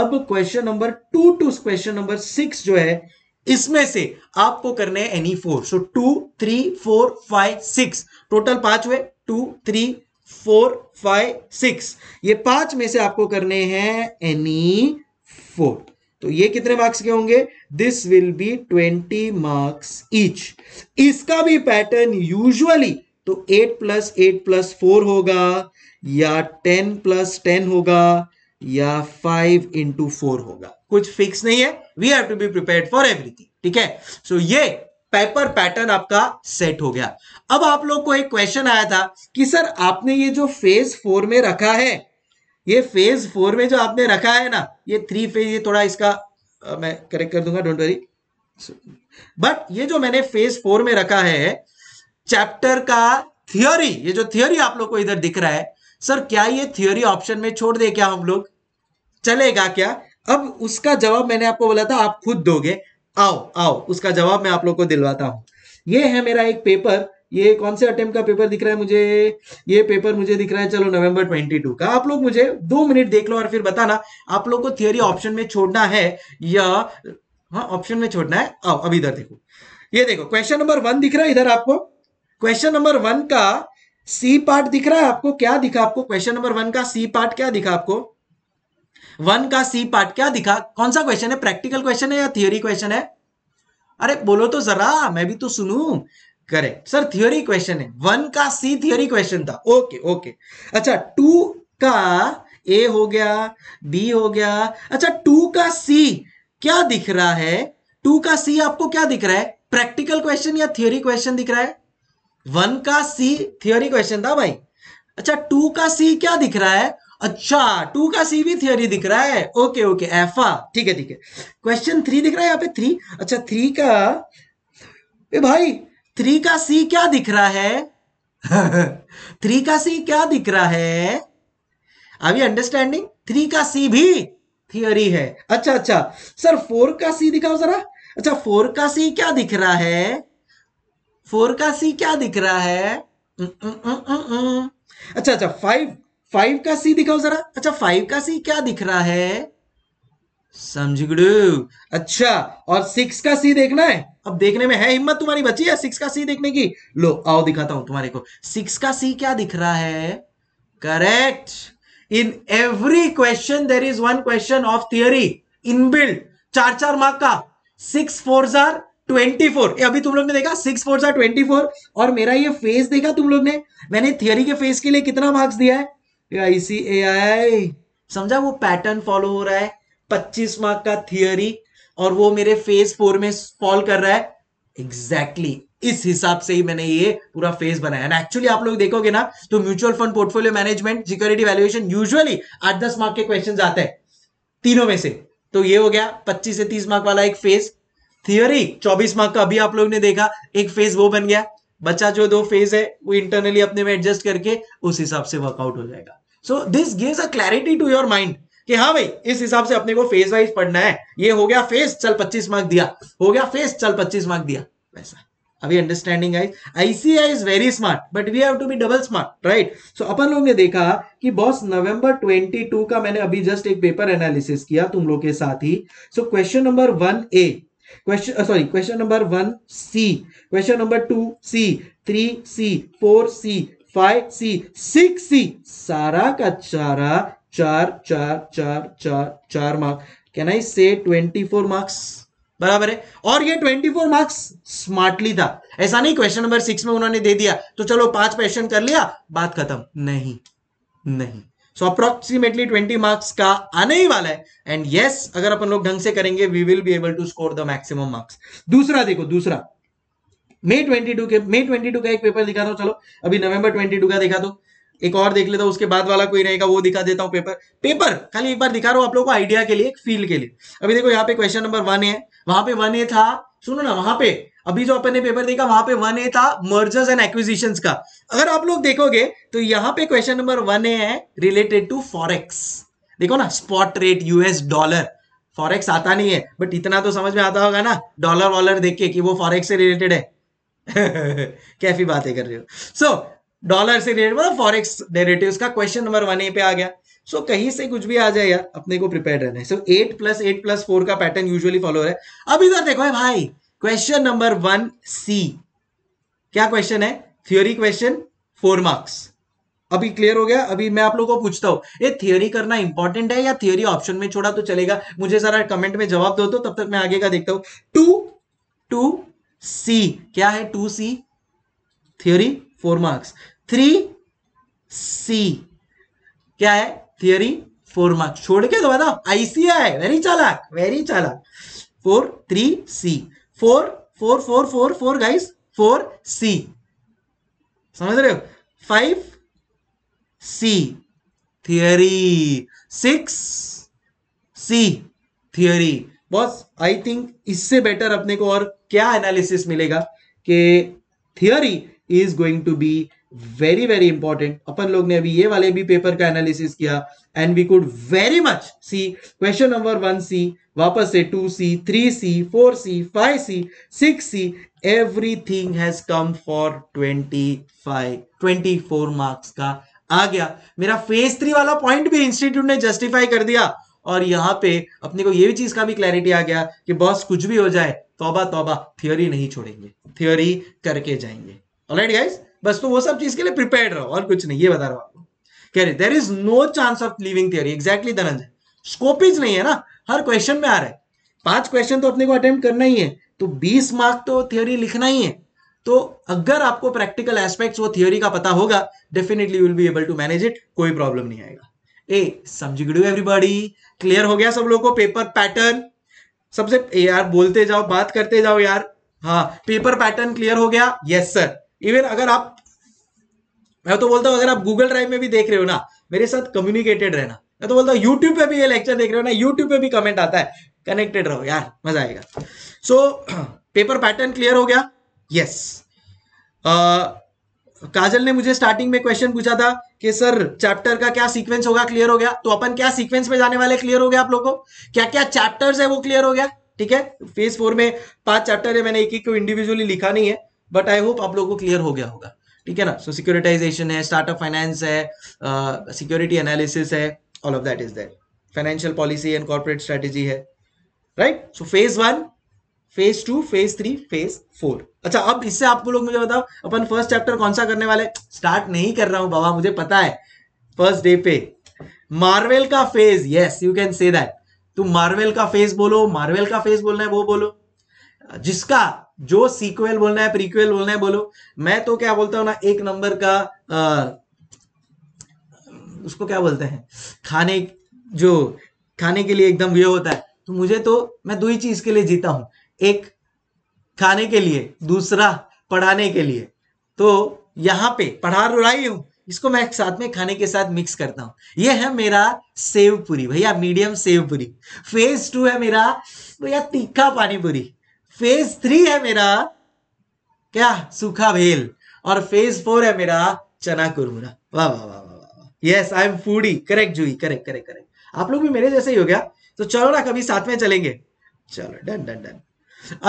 A: अब question number two to question number six जो है इसमें से आपको करने हैं any four so two three four five six total पांच हुए two three four five six ये पांच में से आपको करने हैं एनी फोर तो ये कितने मार्क्स के होंगे this will be twenty marks each इसका भी पैटर्न यूजुअली तो eight plus eight plus four होगा या टेन प्लस टेन होगा या फाइव इंटू फोर होगा कुछ फिक्स नहीं है we have to be prepare for everything ठीक है सो ये पेपर पैटर्न आपका सेट हो गया अब आप लोग को एक क्वेश्चन आया था कि सर आपने ये जो फेज फोर में रखा है ये फेज फोर में जो आपने रखा है ना ये थ्री फेज ये थोड़ा इसका आ, मैं करेक्ट कर दूंगा डोंट वरी बट ये जो मैंने फेज फोर में रखा है चैप्टर का थियोरी ये जो थियोरी आप लोग को इधर दिख रहा है सर क्या ये थियोरी ऑप्शन में छोड़ दे क्या हम लोग चलेगा क्या अब उसका जवाब मैंने आपको बोला था आप खुद दोगे आओ आओ उसका जवाब मैं आप लोग को दिलवाता हूं ये है मेरा एक पेपर ये कौन से अटेम्प्ट का पेपर दिख रहा है मुझे ये पेपर मुझे दिख रहा है चलो नवंबर 22 का आप लोग मुझे दो मिनट देख लो और फिर बताना आप लोग को थियोरी ऑप्शन में छोड़ना है या हाँ ऑप्शन में छोड़ना है आओ अभी इधर देखो ये देखो क्वेश्चन नंबर वन दिख रहा है इधर आपको क्वेश्चन नंबर वन का सी पार्ट दिख रहा है आपको क्या दिखा आपको क्वेश्चन नंबर वन का सी पार्ट क्या दिखा आपको वन का सी पार्ट क्या दिखा कौन सा क्वेश्चन है प्रैक्टिकल क्वेश्चन है या थियोरी क्वेश्चन है अरे बोलो तो जरा मैं भी तो सुनू करेक्ट सर थियोरी क्वेश्चन है वन का सी थियोरी क्वेश्चन था ओके ओके अच्छा टू का ए हो गया बी हो गया अच्छा टू का सी क्या दिख रहा है टू का सी आपको क्या दिख रहा है प्रैक्टिकल क्वेश्चन या थियोरी क्वेश्चन दिख रहा है वन का सी थियोरी क्वेश्चन था भाई अच्छा टू का सी क्या दिख रहा है अच्छा टू का सी भी थियोरी दिख रहा है ओके ओके एफा ठीक है ठीक है क्वेश्चन थ्री दिख रहा है यहाँ पे थ्री अच्छा थ्री का ए भाई थ्री का सी क्या दिख रहा है थ्री का सी क्या दिख रहा है अभी अंडरस्टैंडिंग थ्री का सी भी थियोरी है अच्छा अच्छा सर फोर का सी दिखाओ जरा अच्छा फोर का सी क्या दिख रहा है फोर का सी क्या दिख रहा है अच्छा अच्छा फाइव फाइव का सी दिखाओ जरा अच्छा फाइव का सी क्या दिख रहा है समझ अच्छा और सिक्स का सी देखना है अब देखने में है हिम्मत तुम्हारी बची है सिक्स का सी देखने की लो आओ दिखाता हूं तुम्हारे को सिक्स का सी क्या दिख रहा है correct in every question there is one question of theory inbuilt चार चार मार्क का सिक्स फोर जार ट्वेंटी फोर अभी तुम लोग ने देखा सिक्स फोर सा ट्वेंटी फोर और मेरा ये फेस देखा तुम लोग ने मैंने थियोरी के फेस के लिए कितना मार्क्स दिया है इसी आई समझा वो पैटर्न फॉलो हो रहा है 25 मार्क का थियोरी और वो मेरे फेस फोर में फॉल कर रहा है एग्जैक्टली exactly. इस हिसाब से ही मैंने ये पूरा फेस बनाया एंड एक्चुअली आप लोग देखोगे ना तो mutual fund portfolio management security valuation usually आठ दस मार्क के क्वेश्चन आते हैं तीनों में से तो ये हो गया पच्चीस से तीस मार्क वाला एक फेस थियोरी 24 मार्क का अभी आप लोग ने देखा एक फेज वो बन गया बच्चा जो दो फेज है वो इंटरनली अपने में एडजस्ट करके उस हिसाब से वर्कआउट हो जाएगा so this gives a clarity to your mind कि हाँ भाई इस हिसाब से अपने को फेज वाइज पढ़ना है ये हो गया फेज चल 25 मार्क दिया हो गया फेज चल 25 मार्क दिया वैसा अभी understanding I ICAI is very smart but we have to be double smart right so अपन लोग ने देखा कि बॉस नवंबर 22 का मैंने अभी जस्ट एक पेपर एनालिसिस किया तुम लोग के साथ ही so question number one A question sorry question number one C question number two C three C four C five C six C सारा का चारा चार चार चार चार चार मार्क्स कैन आई से ट्वेंटी फोर मार्क्स बराबर है और ये ट्वेंटी फोर मार्क्स स्मार्टली था ऐसा नहीं क्वेश्चन नंबर सिक्स में उन्होंने दे दिया तो चलो पांच क्वेश्चन कर लिया बात खत्म नहीं नहीं सो अप्रोक्सीमेटली ट्वेंटी मार्क्स का आने ही वाला है एंड यस yes, अगर अपन लोग ढंग से करेंगे we will be able to score the maximum marks दूसरा देखो दूसरा ट्वेंटी 22 के ट्वेंटी 22 का एक पेपर दिखा दो चलो अभी नवंबर 22 का दिखा दो एक और देख लेता हूँ उसके बाद वाला कोई रहेगा वो दिखा देता हूँ पेपर पेपर खाली एक बार दिखा रहा हूँ आप लोगों को आइडिया के लिए एक फील के लिए अभी देखो यहाँ पे क्वेश्चन नंबर वन है वहां पे वन ए था सुनो ना वहां पे अभी जो अपन ने पेपर देखा वहां पे वन ए था मर्जर्स एंड एक्विजिशन का अगर आप लोग देखोगे तो यहाँ पे क्वेश्चन नंबर वन ए है रिलेटेड टू फॉरेक्स देखो ना spot rate US dollar forex आता नहीं है बट इतना तो समझ में आता होगा ना डॉलर वॉलर देख के कि वो फॉरेक्स से रिलेटेड है कैफी बातें कर रहे हो सो so, डॉलर से रिलेटेड मतलब फॉरेक्स डेरेटिव का क्वेश्चन नंबर वन ए पे आ गया सो so, कहीं से कुछ भी आ जाए यार अपने को प्रिपेयर रहना है so eight plus eight plus four का पैटर्न यूजुअली फॉलो है अब इधर देखो है भाई क्वेश्चन नंबर वन सी क्या क्वेश्चन है थ्योरी क्वेश्चन फोर मार्क्स अभी क्लियर हो गया अभी मैं आप लोगों को पूछता हूं ये थियोरी करना इंपॉर्टेंट है या थियोरी ऑप्शन में छोड़ा तो चलेगा मुझे जरा कमेंट में जवाब दो तो तब तक मैं आगे का देखता हूं टू टू सी क्या है two C theory four marks three C क्या है थियोरी फोर मार्क्स छोड़ के दो आईसीआई वेरी चालाक वेरी चालाक four three C four four four four four guys four C समझ रहे हो five C theory six C theory boss I think इससे बेटर अपने को और क्या एनालिसिस मिलेगा कि theory is going to be very very important अपन लोग ने अभी ये वाले भी पेपर का एनालिसिस किया and we could very much C question number one C वापस से two C three C four C five C six C everything has come for twenty five twenty four marks का आ गया मेरा phase three वाला point भी institute ने justify कर दिया और यहाँ पे अपने को ये भी चीज का भी क्लैरिटी आ गया कि बॉस कुछ भी हो जाए तोबा तोबा थियोरी नहीं छोड़ेंगे थियोरी करके जाएंगे ऑलराइट गाइस बस तो वो सब चीज के लिए प्रिपेयर रहो और कुछ नहीं ये बता रहा हूँ आपको कह रहे there is no chance of leaving theory exactly Dhananjay scope is नहीं है ना हर क्वेश्चन में आ रहा है पांच क्वेश्चन तो अपने को अटेम्प्ट करना ही है तो बीस मार्क तो थियोरी लिखना ही है तो अगर आपको प्रैक्टिकल एस्पेक्ट्स वो थियोरी का पता होगा definitely will be able to manage it कोई प्रॉब्लम नहीं आएगा ए समझ गए एवरीबॉडी क्लियर हो गया सब लोगों को पेपर पैटर्न सबसे यार बोलते जाओ बात करते जाओ यार हाँ पेपर पैटर्न क्लियर हो गया यस yes, सर इवन अगर आप मैं तो बोलता हूँ अगर आप गूगल ड्राइव में भी देख रहे हो ना मेरे साथ कम्युनिकेटेड रहना मैं तो बोलता हूँ यूट्यूब पे भी ये लेक्चर देख रहे हो ना यूट्यूब पे भी कमेंट आता है कनेक्टेड रहो यार मजा आएगा सो पेपर पैटर्न क्लियर हो गया यस yes. uh, काजल ने मुझे स्टार्टिंग में क्वेश्चन पूछा था कि सर चैप्टर का क्या सीक्वेंस होगा क्लियर हो गया तो अपन क्या सीक्वेंस में जाने वाले क्लियर हो गया आप लोगों को क्या क्या चैप्टर्स है वो क्लियर हो गया ठीक है फेज फोर में पांच चैप्टर है मैंने एक एक को इंडिविजुअली लिखा नहीं है बट आई होप आप लोगों को क्लियर हो गया होगा ठीक है ना सो सिक्योरिटाइजेशन है स्टार्टअप फाइनेंस है सिक्योरिटी एनालिसिस है all of that is that financial policy and corporate strategy है right so phase one phase two phase three phase four अच्छा अब इससे आपको लोग मुझे बताओ अपन फर्स्ट चैप्टर कौन सा करने वाले स्टार्ट नहीं कर रहा हूं बाबा मुझे पता है फर्स्ट डे पे मार्वेल का phase yes you can say that तुम मार्वेल का फेज बोलो मार्वेल का फेज बोलना है वो बोलो जिसका जो सीक्वेल बोलना है प्रीक्वेल बोलना है बोलो मैं तो क्या बोलता हूं ना एक नंबर का आ, उसको क्या बोलते हैं खाने जो खाने के लिए एकदम ये होता है तो मुझे तो मैं दो ही चीज के लिए जीता हूं एक खाने के लिए दूसरा पढ़ाने के लिए तो यहां पे पढ़ा रही हूं इसको मैं साथ में खाने के साथ मिक्स करता हूं ये है मेरा सेव पूरी भैया medium sev puri phase two है मेरा भैया तीखा पानी पूरी फेज थ्री है मेरा क्या सूखा भेल और फेज फोर है मेरा चना कुरमुरा वाह वाह वाह वाह yes I am foodie correct Juhi correct correct correct आप लोग भी मेरे जैसे ही हो गया तो चलो ना कभी साथ में चलेंगे चलो done done done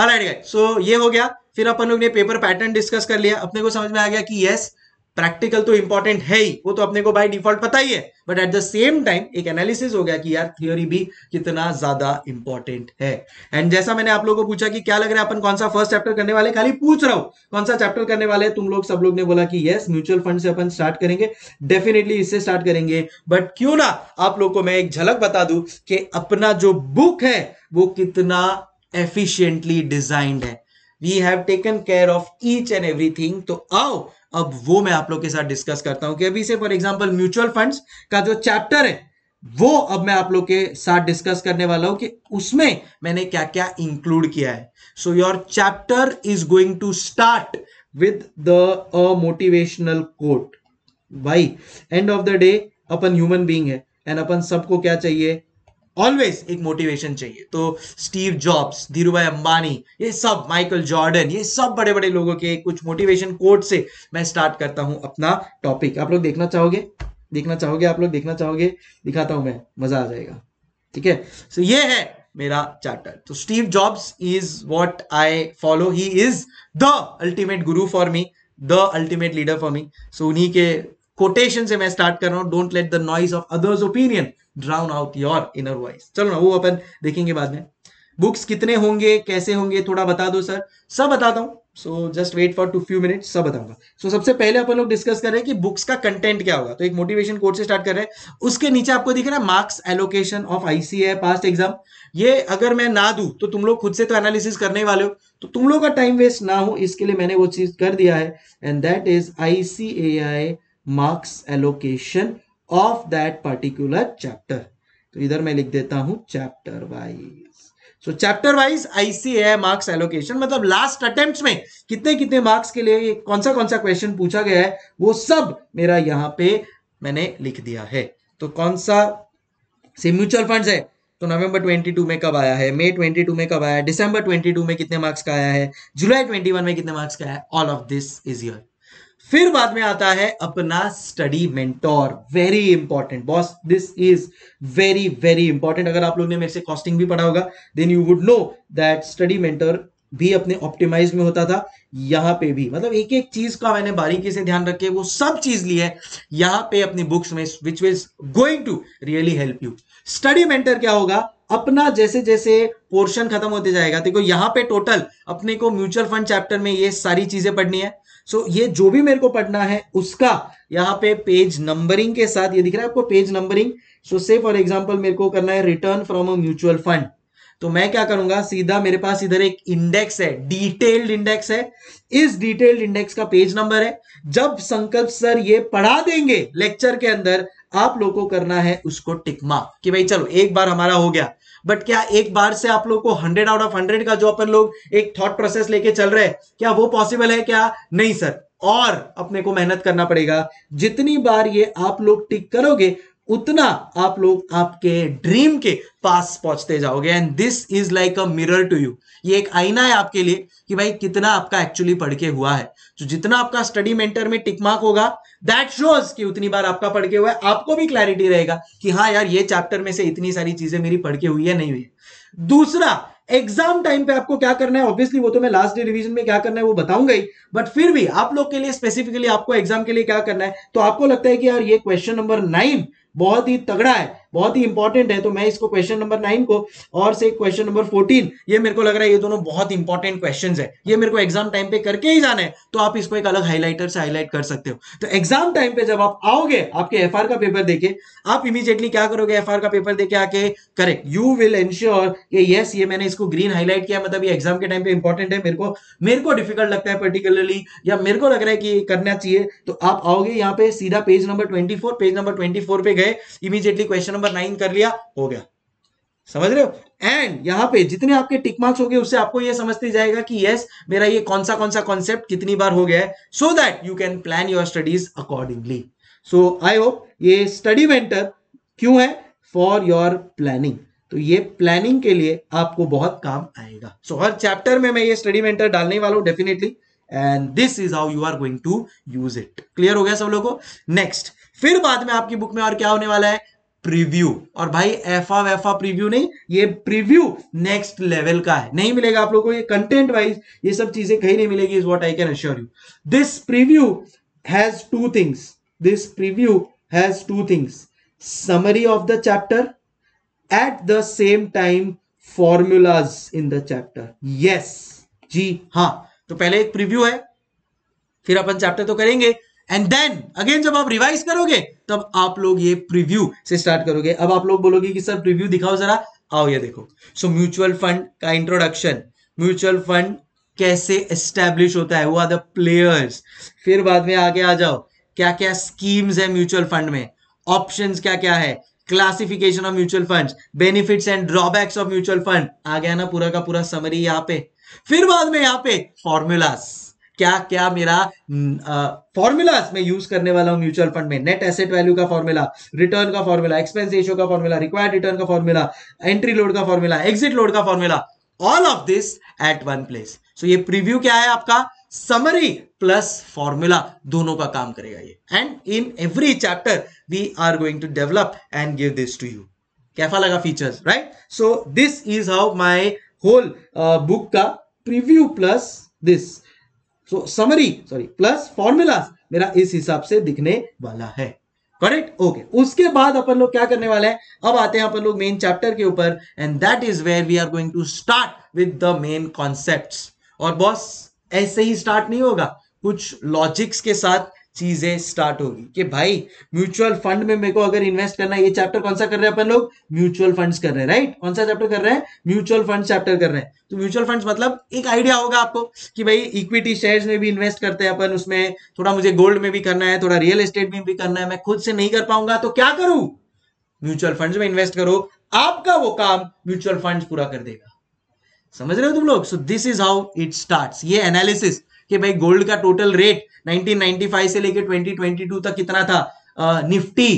A: alright so ये हो गया फिर अपन लोग ने पेपर पैटर्न डिस्कस कर लिया अपने को समझ में आ गया कि यस प्रैक्टिकल तो इंपॉर्टेंट है ही वो तो अपने को बाय डिफॉल्ट पता ही है but at the same time एक एनालिसिस हो गया कि यार थियोरी भी कितना ज्यादा इंपॉर्टेंट है एंड जैसा मैंने आप लोगों को पूछा कि क्या लग रहा है अपन कौन सा फर्स्ट चैप्टर करने वाले खाली पूछ रहा हूं कौन सा चैप्टर करने वाले तुम लोग सब लोग ने बोला कि यस म्यूचुअल फंड से अपन स्टार्ट करेंगे डेफिनेटली इससे स्टार्ट करेंगे बट क्यों ना आप लोग को मैं एक झलक बता दू कि अपना जो बुक है वो कितना एफिशियंटली डिजाइंड है we have taken care of each and everything तो आओ अब वो मैं आप लोग के साथ डिस्कस करता हूं कि अभी से फॉर एग्जांपल म्यूचुअल फंड्स का जो चैप्टर है वो अब मैं आप लोग के साथ डिस्कस करने वाला हूं कि उसमें मैंने क्या क्या इंक्लूड किया है so your chapter is going to start with the motivational quote भाई एंड ऑफ द डे अपन ह्यूमन बींग है एंड अपन सबको क्या चाहिए ऑलवेज एक मोटिवेशन चाहिए तो स्टीव जॉब्स धीरू भाई अंबानी ये सब माइकल जॉर्डन ये सब बड़े बड़े लोगों के कुछ मोटिवेशन कोट से मैं स्टार्ट करता हूं अपना टॉपिक आप लोग देखना चाहोगे देखना चाहोगे आप लोग देखना चाहोगे दिखाता हूं मैं मजा आ जाएगा ठीक है सो ये है मेरा चैप्टर तो Steve Jobs is what I follow he is the ultimate guru for me the ultimate leader for me so उन्हीं के कोटेशन से मैं स्टार्ट कर रहा हूँ don't let the noise of others opinion drown out your inner voice चलो ना वो अपन देखेंगे बाद में बुक्स कितने होंगे कैसे होंगे थोड़ा बता दो सर सब बताता हूँ so just wait for two few minute सब बताऊंगा सो so, सबसे पहले अपन लोग डिस्कस कर रहे हैं कि बुक्स का कंटेंट क्या होगा तो एक मोटिवेशन कोर्स से स्टार्ट कर रहे हैं उसके नीचे आपको दिख रहा है marks allocation of ICAI past exam ये अगर मैं ना दू तो तुम लोग खुद से तो एनालिसिस करने वाले हो तो तुम लोग का टाइम वेस्ट ना हो इसके लिए मैंने वो चीज कर दिया है and that is I I marks allocation of that particular chapter तो इधर मैं लिख देता हूं chapter wise so chapter wise ICAI है मार्क्स एलोकेशन मतलब लास्ट अटेम्प्ट में कितने कितने मार्क्स के लिए कौन सा कौन सा क्वेश्चन पूछा गया है वो सब मेरा यहां पे मैंने लिख दिया है तो कौन सा से म्यूचुअल फंड है तो नवंबर 22 में कब आया है मई 22 में कब आया है दिसंबर 22 में कितने मार्क्स का आया है जुलाई 21 में कितने मार्क्स का आया all of this is your फिर बाद में आता है अपना study mentor very important boss this is very very important अगर आप लोग ने मेरे से कॉस्टिंग भी पढ़ा होगा then you would know that study mentor भी अपने ऑप्टिमाइज में होता था यहां पे भी मतलब एक एक चीज का मैंने बारीकी से ध्यान रखे वो सब चीज ली है यहां पे अपनी बुक्स में which is going to really help you study mentor क्या होगा अपना जैसे जैसे पोर्शन खत्म होते जाएगा देखो यहां पे टोटल अपने को म्यूचुअल फंड चैप्टर में ये सारी चीजें पढ़नी है सो ये जो भी मेरे को पढ़ना है उसका यहाँ पे पेज नंबरिंग के साथ ये दिख रहा है आपको पेज नंबरिंग सो से फॉर एग्जाम्पल मेरे को करना है return from a mutual fund तो मैं क्या करूंगा सीधा मेरे पास इधर एक इंडेक्स है डिटेल्ड इंडेक्स है इस डिटेल्ड इंडेक्स का पेज नंबर है जब संकल्प सर ये पढ़ा देंगे लेक्चर के अंदर आप लोगों को करना है उसको टिकमा कि भाई चलो एक बार हमारा हो गया बट क्या एक बार से आप लोग को हंड्रेड आउट ऑफ हंड्रेड का जो अपन लोग एक थॉट प्रोसेस लेके चल रहे हैं क्या वो पॉसिबल है क्या नहीं सर और अपने को मेहनत करना पड़ेगा जितनी बार ये आप लोग टिक करोगे उतना आप लोग आपके ड्रीम के पास पहुंचते जाओगे and this is like a mirror to you ये एक आईना है आपके लिए कि भाई कितना आपका एक्चुअली पढ़ के हुआ है तो जितना आपका स्टडी मेंटर में टिकमार्क होगा दैट शोज कि उतनी बार आपका पढ़ के हुआ है आपको भी क्लैरिटी रहेगा कि हाँ यार ये चैप्टर में से इतनी सारी चीजें मेरी पढ़ के हुई है नहीं हुई है दूसरा एग्जाम टाइम पे आपको क्या करना है ऑब्वियसली वो तो मैं लास्ट डे रिवीजन में क्या करना है वो बताऊंगा ही बट फिर भी आप लोग के लिए स्पेसिफिकली आपको एग्जाम के लिए क्या करना है तो आपको लगता है कि यार ये क्वेश्चन नंबर नाइन बहुत ही तगड़ा है बहुत ही इंपॉर्टेंट है तो मैं इसको क्वेश्चन नंबर नाइन को और से क्वेश्चन नंबर फोर्टीन ये मेरे को लग रहा है ये दोनों बहुत इंपॉर्टेंट क्वेश्चन है ये मेरे को एग्जाम टाइम पे करके ही जाना है तो आप इसको एक अलग हाईलाइटर से हाईलाइट कर सकते हो तो एग्जाम टाइम पे जब आप आओगे आपके एफ का पेपर देखे आप इमीजिएटली क्या करोगे एफ का पेपर देके आके करेक्ट यू विल एंश्योर ये यस ये मैंने इसको ग्रीन हाईलाइट किया मतलब ये एग्जाम के टाइम पे इंपॉर्टेंट है मेरे को मेरे को डिफिकल्ट लगता है पर्टिकुलरली या मेरे को लग रहा है कि करना चाहिए तो आप आओगे यहाँ पे सीधा page number twenty page number twenty पे गए इमीजिएटली क्वेश्चन नंबर नाइन कर लिया हो गया समझ रहे हो एंड यहाँ पे जितने आपके टिक मार्क्स हो गए उससे आपको ये समझते जाएगा कि यस मेरा ये कौन सा कौन सा कॉन्सेप्ट कितनी बार हो गया है so that you can plan your studies accordingly so I hope ये स्टडी मेंटर क्यों है फॉर योर प्लानिंग तो ये प्लानिंग के लिए आपको बहुत काम आएगा सो so, हर चैप्टर में मैं ये स्टडी मेंटर डालने वाला हूं definitely and this is how you are going to use it clear हो गया सब लोगों को नेक्स्ट फिर बाद में आपकी बुक में और क्या होने वाला है प्रीव्यू और भाई एफा वेफा प्रीव्यू नहीं ये प्रीव्यू नेक्स्ट लेवल का है नहीं मिलेगा आप लोगों को ये कंटेंट वाइज ये सब चीजें कहीं नहीं मिलेगी is what I can assure you this preview has two things this preview has two things summary of the chapter at the same time formulas in the chapter yes जी हाँ तो पहले एक प्रीव्यू है फिर अपन चैप्टर तो करेंगे and then again जब आप रिवाइज करोगे तब आप लोग ये प्रीव्यू से स्टार्ट करोगे अब आप लोग बोलोगे कि सर प्रीव्यू दिखाओ जरा आओ ये देखो सो म्यूचुअल फंड का इंट्रोडक्शन म्यूचुअल फंड कैसे एस्टेब्लिश होता है वो आर द प्लेयर्स फिर बाद में आगे आ जाओ क्या क्या स्कीम्स है म्यूचुअल फंड में ऑप्शन क्या क्या है classification of mutual fund benefits and drawbacks of mutual fund आ गया ना पूरा का पूरा समरी यहाँ पे फिर बाद में यहाँ पे फॉर्मूलास क्या क्या मेरा फॉर्मूला मैं यूज करने वाला हूं म्यूचुअल फंड में नेट एसेट वैल्यू का फॉर्मूला रिटर्न का फॉर्मूला एक्सपेंस रेशियो का फॉर्मूला रिक्वायर्ड रिटर्न का फॉर्मूला एंट्री लोड का फॉर्मूला एग्जिट लोड का formula all of this at one place so ये प्रीव्यू क्या है आपका समरी प्लस फॉर्मूला दोनों का काम करेगा ये and in every chapter we are going to develop and give this to you कैफा लगा features right so this is how my whole book का preview plus this so summary sorry plus formula मेरा इस हिसाब से दिखने वाला है करेक्ट ओके okay. उसके बाद अपन लोग क्या करने वाले हैं अब आते हैं अपन लोग मेन चैप्टर के ऊपर and that is where we are going to start with the main concepts और बॉस ऐसे ही स्टार्ट नहीं होगा कुछ लॉजिक्स के साथ चीजें स्टार्ट होगी कि भाई म्यूचुअल फंड में मेरे को अगर इन्वेस्ट करना है ये चैप्टर कौन सा कर रहे हैं अपन लोग म्यूचुअल फंड्स कर रहे हैं राइट कौन सा चैप्टर कर रहे हैं म्यूचुअल फंड चैप्टर कर रहे हैं तो म्यूचुअल फंड्स मतलब एक आइडिया होगा आपको कि भाई इक्विटी शेयर्स में भी इन्वेस्ट करते हैं अपन उसमें थोड़ा मुझे गोल्ड में भी करना है थोड़ा रियल एस्टेट में भी करना है मैं खुद से नहीं कर पाऊंगा तो क्या करूं म्यूचुअल फंड में इन्वेस्ट करो आपका वो काम म्यूचुअल फंड पूरा कर देगा समझ रहे हो तुम लोग so this is how it start ये एनालिसिस कि भाई गोल्ड का टोटल रेट 1995 से लेकर 2022 तक कितना था निफ्टी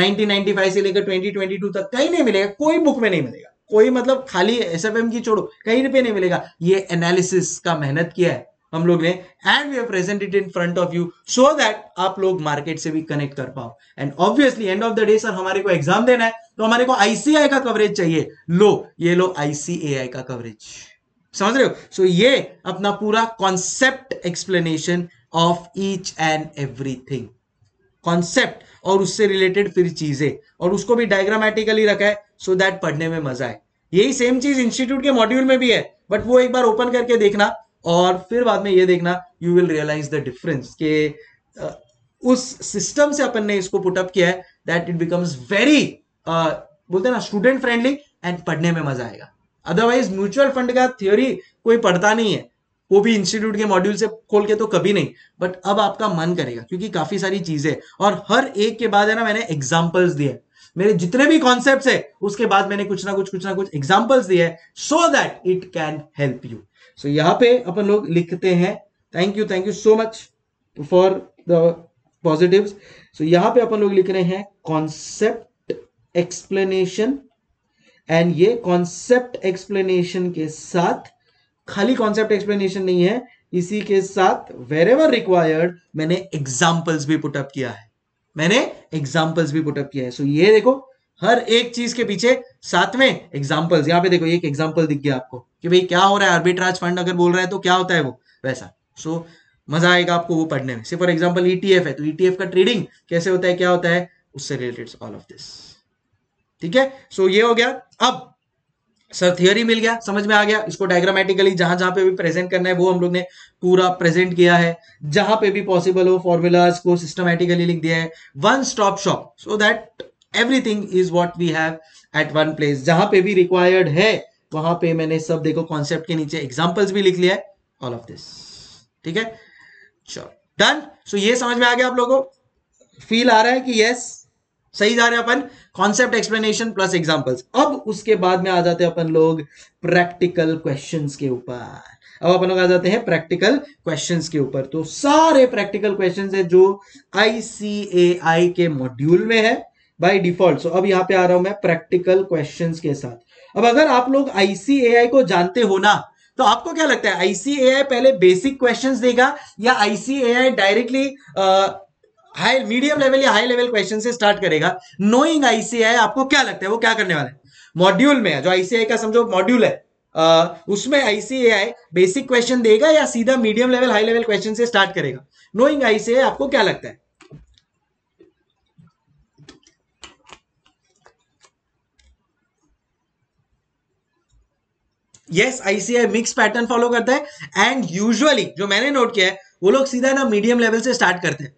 A: 1995 से लेकर 2022 तक कहीं नहीं मिलेगा कोई बुक में नहीं मिलेगा कोई मतलब खाली एस की छोड़ो कहीं पे नहीं मिलेगा ये एनालिसिस का मेहनत किया है हम लोग ने and we presented in front of you so that आप लोग मार्केट से भी कनेक्ट कर पाओ and obviously end of the day sir हमारे को एग्जाम देना है तो हमारे को आईसीआई का कवरेज चाहिए लो ये लो आईसीएआई का कवरेज समझ रहे हो सो so, ये अपना पूरा concept explanation of each and everything concept और उससे रिलेटेड फिर चीजें और उसको भी डायग्रामेटिकली रखा है सो so दैट पढ़ने में मजा आए यही सेम चीज इंस्टीट्यूट के मॉड्यूल में भी है बट वो एक बार ओपन करके देखना और फिर बाद में ये देखना you will realise the difference के उस सिस्टम से अपन ने इसको पुटअप किया है दैट इट बिकम्स वेरी बोलते हैं ना स्टूडेंट फ्रेंडली एंड पढ़ने में मजा आएगा अदरवाइज म्यूचुअल फंड का थ्योरी कोई पढ़ता नहीं है वो भी इंस्टीट्यूट के मॉड्यूल से खोल के तो कभी नहीं बट अब आपका मन करेगा क्योंकि काफी सारी चीजें और हर एक के बाद है ना मैंने एग्जाम्पल्स दिए मेरे जितने भी कॉन्सेप्ट है उसके बाद मैंने कुछ ना कुछ कुछ ना कुछ एग्जाम्पल्स दिए so that it can help you so यहाँ पे अपन लोग लिखते हैं thank you thank you so much for the positive so यहाँ पे अपन लोग लिख रहे हैं कॉन्सेप्ट एक्सप्लेनेशन एंड ये कॉन्सेप्ट एक्सप्लेनेशन के साथ खाली कॉन्सेप्ट एक्सप्लेनेशन नहीं है इसी के साथ वेर एवर रिक्वायर्ड मैंने एग्जाम्पल्स भी पुटअप किया है मैंने एग्जाम्पल्स भी पुटअप किया है सो so, ये देखो हर एक चीज के पीछे साथ में एग्जाम्पल्स यहाँ पे देखो एक एग्जाम्पल दिख गया आपको कि भाई क्या हो रहा है आर्बिट्राज फंड अगर बोल रहा है तो क्या होता है वो वैसा सो so, मजा आएगा आपको वो पढ़ने में सिर्फ फॉर एग्जाम्पल ईटीएफ है तो ईटीएफ e का ट्रेडिंग कैसे होता है क्या होता है उससे रिलेटेड ऑल ऑफ दिस ठीक है सो ये हो गया अब सर थियोरी मिल गया समझ में आ गया इसको डायग्रामेटिकली जहां जहां पे भी प्रेजेंट करना है वो हम लोग ने पूरा प्रेजेंट किया है जहां पे भी पॉसिबल हो फॉर्मूलाज को सिस्टमेटिकली लिख दिया है one stop shop so that everything is what we have at one place जहां पे भी रिक्वायर्ड है वहां पे मैंने सब देखो कॉन्सेप्ट के नीचे एग्जाम्पल्स भी लिख लिया है ऑल ऑफ दिस ठीक है चलो डन सो ये समझ में आ गया आप लोगों फील आ रहा है कि यस yes, सही जा रहे अपन कॉन्सेप्ट एक्सप्लेनेशन प्लस एग्जाम्पल्स अब उसके बाद में आ जाते हैं अपन लोग प्रैक्टिकल क्वेश्चन के ऊपर अब अपन लोग आ जाते हैं प्रैक्टिकल क्वेश्चंस के ऊपर तो सारे प्रैक्टिकल क्वेश्चंस है जो आईसीएआई के मॉड्यूल में है बाय डिफॉल्ट सो अब यहां पे आ रहा हूं मैं प्रैक्टिकल क्वेश्चंस के साथ अब अगर आप लोग आईसीएआई को जानते हो ना तो आपको क्या लगता है आईसीएआई पहले बेसिक क्वेश्चंस देगा या ICAI directly high medium level या हाई लेवल क्वेश्चन से स्टार्ट करेगा नोइंग आईसीआई आपको क्या लगता है वो क्या करने वाले मॉड्यूल में जो आईसीआई का समझो मॉड्यूल है आ, उसमें आईसीएआई बेसिक क्वेश्चन देगा या सीधा medium level high level question से स्टार्ट करेगा नोइंग आईसीआई आपको क्या लगता है yes ICAI mix pattern follow करता है एंड यूजुअली जो मैंने नोट किया है वो लोग सीधा ना मीडियम लेवल से स्टार्ट करते हैं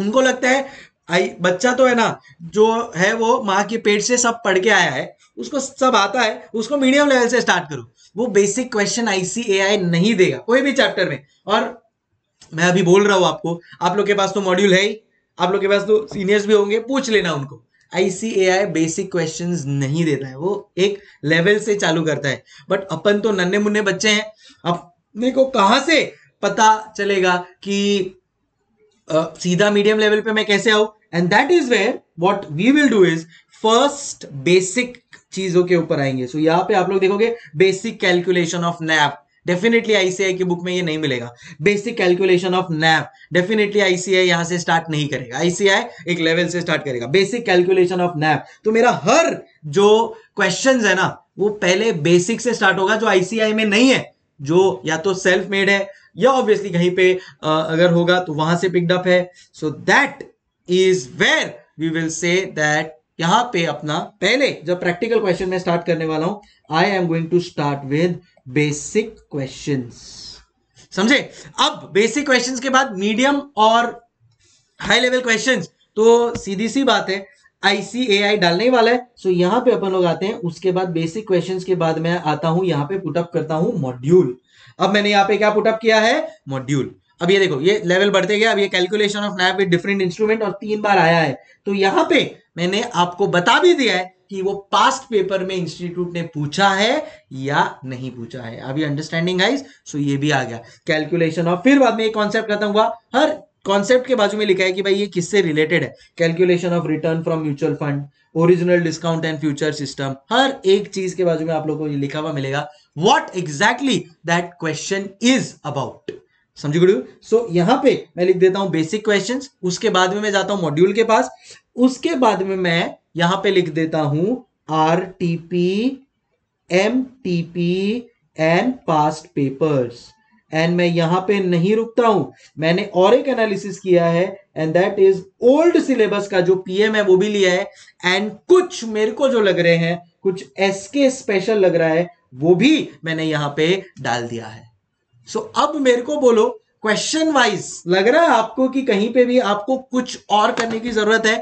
A: उनको लगता है आई बच्चा तो है ना जो है वो माँ के पेट से सब पढ़ के आया है उसको सब आता है उसको मीडियम लेवल से स्टार्ट करो वो बेसिक क्वेश्चन आईसीएआई नहीं देगा कोई भी चैप्टर में और मैं अभी बोल रहा हूं आपको आप लोग के पास तो मॉड्यूल है ही आप लोग के पास तो सीनियर्स भी होंगे पूछ लेना उनको आईसीएआई बेसिक क्वेश्चन नहीं देता है वो एक लेवल से चालू करता है बट अपन तो नन्हे मुन्ने बच्चे हैं अपने को कहा से पता चलेगा कि सीधा मीडियम लेवल पे मैं कैसे आऊ and that is where what we will do is first basic चीजों के ऊपर आएंगे सो so, यहाँ पे आप लोग देखोगे basic calculation of NAV definitely ICAI की बुक में ये नहीं मिलेगा basic calculation of NAV definitely ICAI यहां से स्टार्ट नहीं करेगा आईसीआई एक लेवल से स्टार्ट करेगा बेसिक कैलकुलेशन ऑफ नैप तो मेरा हर जो क्वेश्चन है ना वो पहले बेसिक से स्टार्ट होगा जो आईसीआई में नहीं है जो या तो सेल्फ मेड है या ऑब्वियसली कहीं पे अगर होगा तो वहां से पिकडअप है so that is where we will say that यहां पे अपना पहले जब प्रैक्टिकल क्वेश्चन में स्टार्ट करने वाला हूं I am going to start with basic question समझे अब बेसिक क्वेश्चन के बाद मीडियम और हाई लेवल क्वेश्चन तो सीधी सी बात है आईसीएआई डालने ही वाला है सो यहां पे अपन लोग आते हैं उसके बाद बेसिक क्वेश्चंस के बाद मैं आता हूं यहाँ पे पुटअप करता हूं मॉड्यूल अब मैंने यहाँ पे क्या पुटअप किया है मॉड्यूल अब ये देखो ये लेवल बढ़ते गया अब ये calculation of NAV with different instrument और तीन बार आया है तो यहाँ पे मैंने आपको बता भी दिया है कि वो पास्ट पेपर में इंस्टीट्यूट ने पूछा है या नहीं पूछा है अभी अंडरस्टैंडिंग गाइस सो ये भी आ गया कैलकुलेशन और फिर बाद में एक कॉन्सेप्ट खत्म हुआ हर कॉन्सेप्ट के बाजू में लिखा है कि भाई ये किससे रिलेटेड है calculation of return from mutual fund original discount and future system हर एक चीज के बाजू में आप लोगों को ये लिखा हुआ मिलेगा what exactly that question is about समझ गुड सो यहां पे मैं लिख देता हूं बेसिक क्वेश्चन उसके बाद में मैं जाता हूं मॉड्यूल के पास उसके बाद में मैं यहां पर लिख देता हूं R T P M T P and past papers and मैं यहां पे नहीं रुकता हूं मैंने और एक एनालिसिस किया है and that is old syllabus का जो पीएम है वो भी लिया है एंड कुछ मेरे को जो लग रहे हैं कुछ एस के स्पेशल लग रहा है वो भी मैंने यहां पे डाल दिया है सो so, अब मेरे को बोलो क्वेश्चन वाइज लग रहा है आपको कि कहीं पे भी आपको कुछ और करने की जरूरत है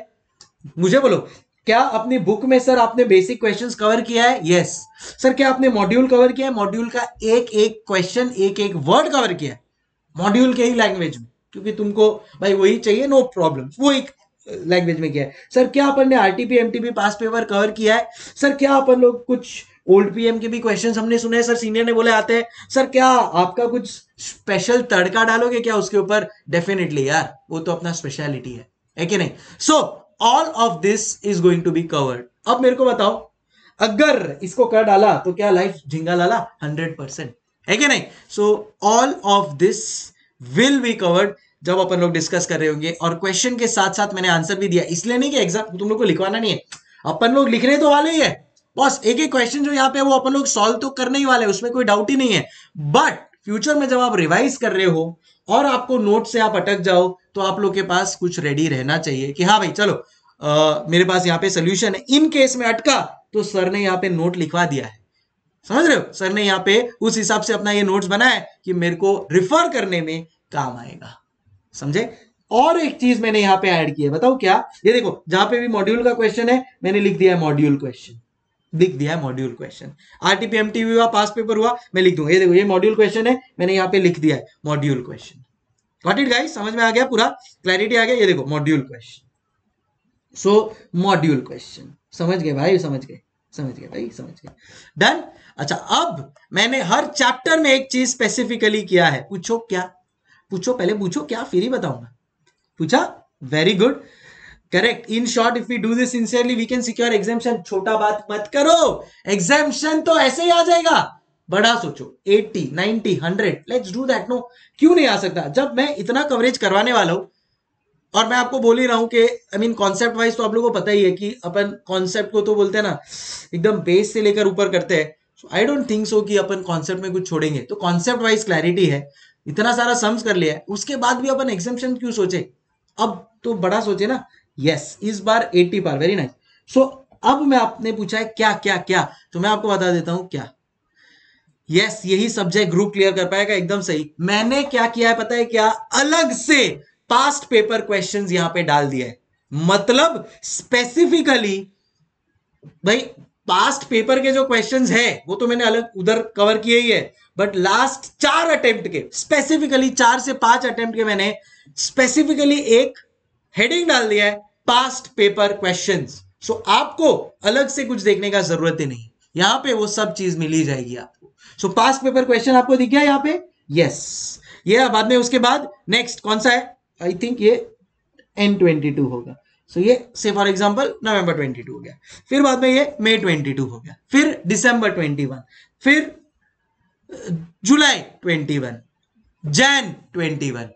A: मुझे बोलो क्या अपनी बुक में सर आपने बेसिक क्वेश्चंस कवर किया है यस yes. सर क्या आपने मॉड्यूल कवर किया है मॉड्यूल का एक एक क्वेश्चन एक एक वर्ड कवर किया है मॉड्यूल के ही लैंग्वेज में क्योंकि तुमको भाई वही चाहिए नो प्रॉब्लम वो एक लैंग्वेज में किया है सर क्या अपन ने RTP MTP pass paper cover किया है सर क्या अपन लोग कुछ ओल्ड पीएम के भी क्वेश्चन हमने सुने सर सीनियर ने बोले आते हैं सर क्या आपका कुछ स्पेशल तड़का डालोगे क्या उसके ऊपर डेफिनेटली यार वो तो अपना स्पेशलिटी है है कि नहीं so so, all of this is going to be covered अब मेरे को बताओ अगर इसको कर डाला तो क्या लाइफ झिंगा लाला हंड्रेड परसेंट है क्या नहीं so all of this will be covered जब अपन लोग डिस्कस कर रहे होंगे और क्वेश्चन के साथ साथ मैंने आंसर भी दिया इसलिए नहीं कि एग्जाम तुम लोग को लिखवाना नहीं है अपन लोग लिखने तो वाले ही है बस एक एक क्वेश्चन जो यहाँ पे वो अपन लोग सॉल्व तो करने ही वाले उसमें कोई डाउट ही नहीं है बट फ्यूचर में जब आप रिवाइज कर रहे हो और आपको नोट से आप अटक जाओ तो आप लोग के पास कुछ रेडी रहना चाहिए कि हाँ भाई चलो आ, मेरे पास यहाँ पे सोल्यूशन है इन केस में अटका तो सर ने यहाँ पे नोट लिखवा दिया है समझ रहे हो सर ने यहाँ पे उस हिसाब से अपना ये नोट्स बनाया कि मेरे को रिफर करने में काम आएगा समझे और एक चीज मैंने यहाँ पे ऐड की है बताओ क्या ये देखो जहां पे भी मॉड्यूल का क्वेश्चन है मैंने लिख दिया है मॉड्यूल क्वेश्चन लिख दिया मॉड्यूल क्वेश्चन टीवी हुआ पास पेपर हुआ मैं लिख दूंगा ये देखो ये मॉड्यूल क्वेश्चन है मैंने यहाँ पे लिख दिया है module question what it guys समझ में आ गया पूरा क्लैरिटी आ गया ये देखो module question so module question समझ गए भाई समझ गए समझ गए भाई समझ गए डन अच्छा अब मैंने हर चैप्टर में एक चीज स्पेसिफिकली किया है पूछो क्या पूछो पहले पूछो क्या फिर ही बताऊंगा पूछा very good correct in short if you do this sincerely we can secure examination छोटा बात मत करो एग्जामेशन तो ऐसे ही आ जाएगा बड़ा सोचो 80, 90, 100 लेट्स डू दैट नो क्यों नहीं आ सकता जब मैं इतना कवरेज करवाने वाला हूं और मैं आपको बोल ही रहा हूं कि आई मीन कॉन्सेप्ट वाइज तो आप लोगों को पता ही है कि अपन कॉन्सेप्ट को तो बोलते हैं ना एकदम बेस से लेकर ऊपर करते हैं सो आई डोंट थिंक सो कि अपन कॉन्सेप्ट में कुछ छोड़ेंगे तो कॉन्सेप्ट वाइज क्लैरिटी है इतना सारा सम्स कर लिया है उसके बाद भी अपन एग्जामेशन क्यों सोचे अब तो बड़ा सोचे ना यस इस बार 80 बार वेरी नाइस सो अब मैं आपने पूछा है क्या क्या क्या तो मैं आपको बता देता हूं क्या यस yes, यही सब्जेक्ट ग्रुप क्लियर कर पाएगा एकदम सही मैंने क्या किया है पता है क्या अलग से पास्ट पेपर क्वेश्चंस यहां पे डाल दिया है मतलब स्पेसिफिकली भाई पास्ट पेपर के जो क्वेश्चंस है वो तो मैंने अलग उधर कवर किए ही है बट लास्ट चार अटेम्प्ट के स्पेसिफिकली चार से पांच अटेम्प्ट के मैंने स्पेसिफिकली एक हेडिंग डाल दिया है पास्ट पेपर क्वेश्चन सो आपको अलग से कुछ देखने का जरूरत ही नहीं यहाँ पे वो सब चीज मिली जाएगी आपको सो पास्ट पेपर क्वेश्चन आपको दिख गया यहां पे यस yes. ये बाद में उसके बाद नेक्स्ट कौन सा है आई थिंक ये एन ट्वेंटी टू होगा सो so, ये से for example November twenty two हो गया फिर बाद में ये मे ट्वेंटी टू हो गया फिर दिसंबर ट्वेंटी वन फिर July twenty one Jan twenty one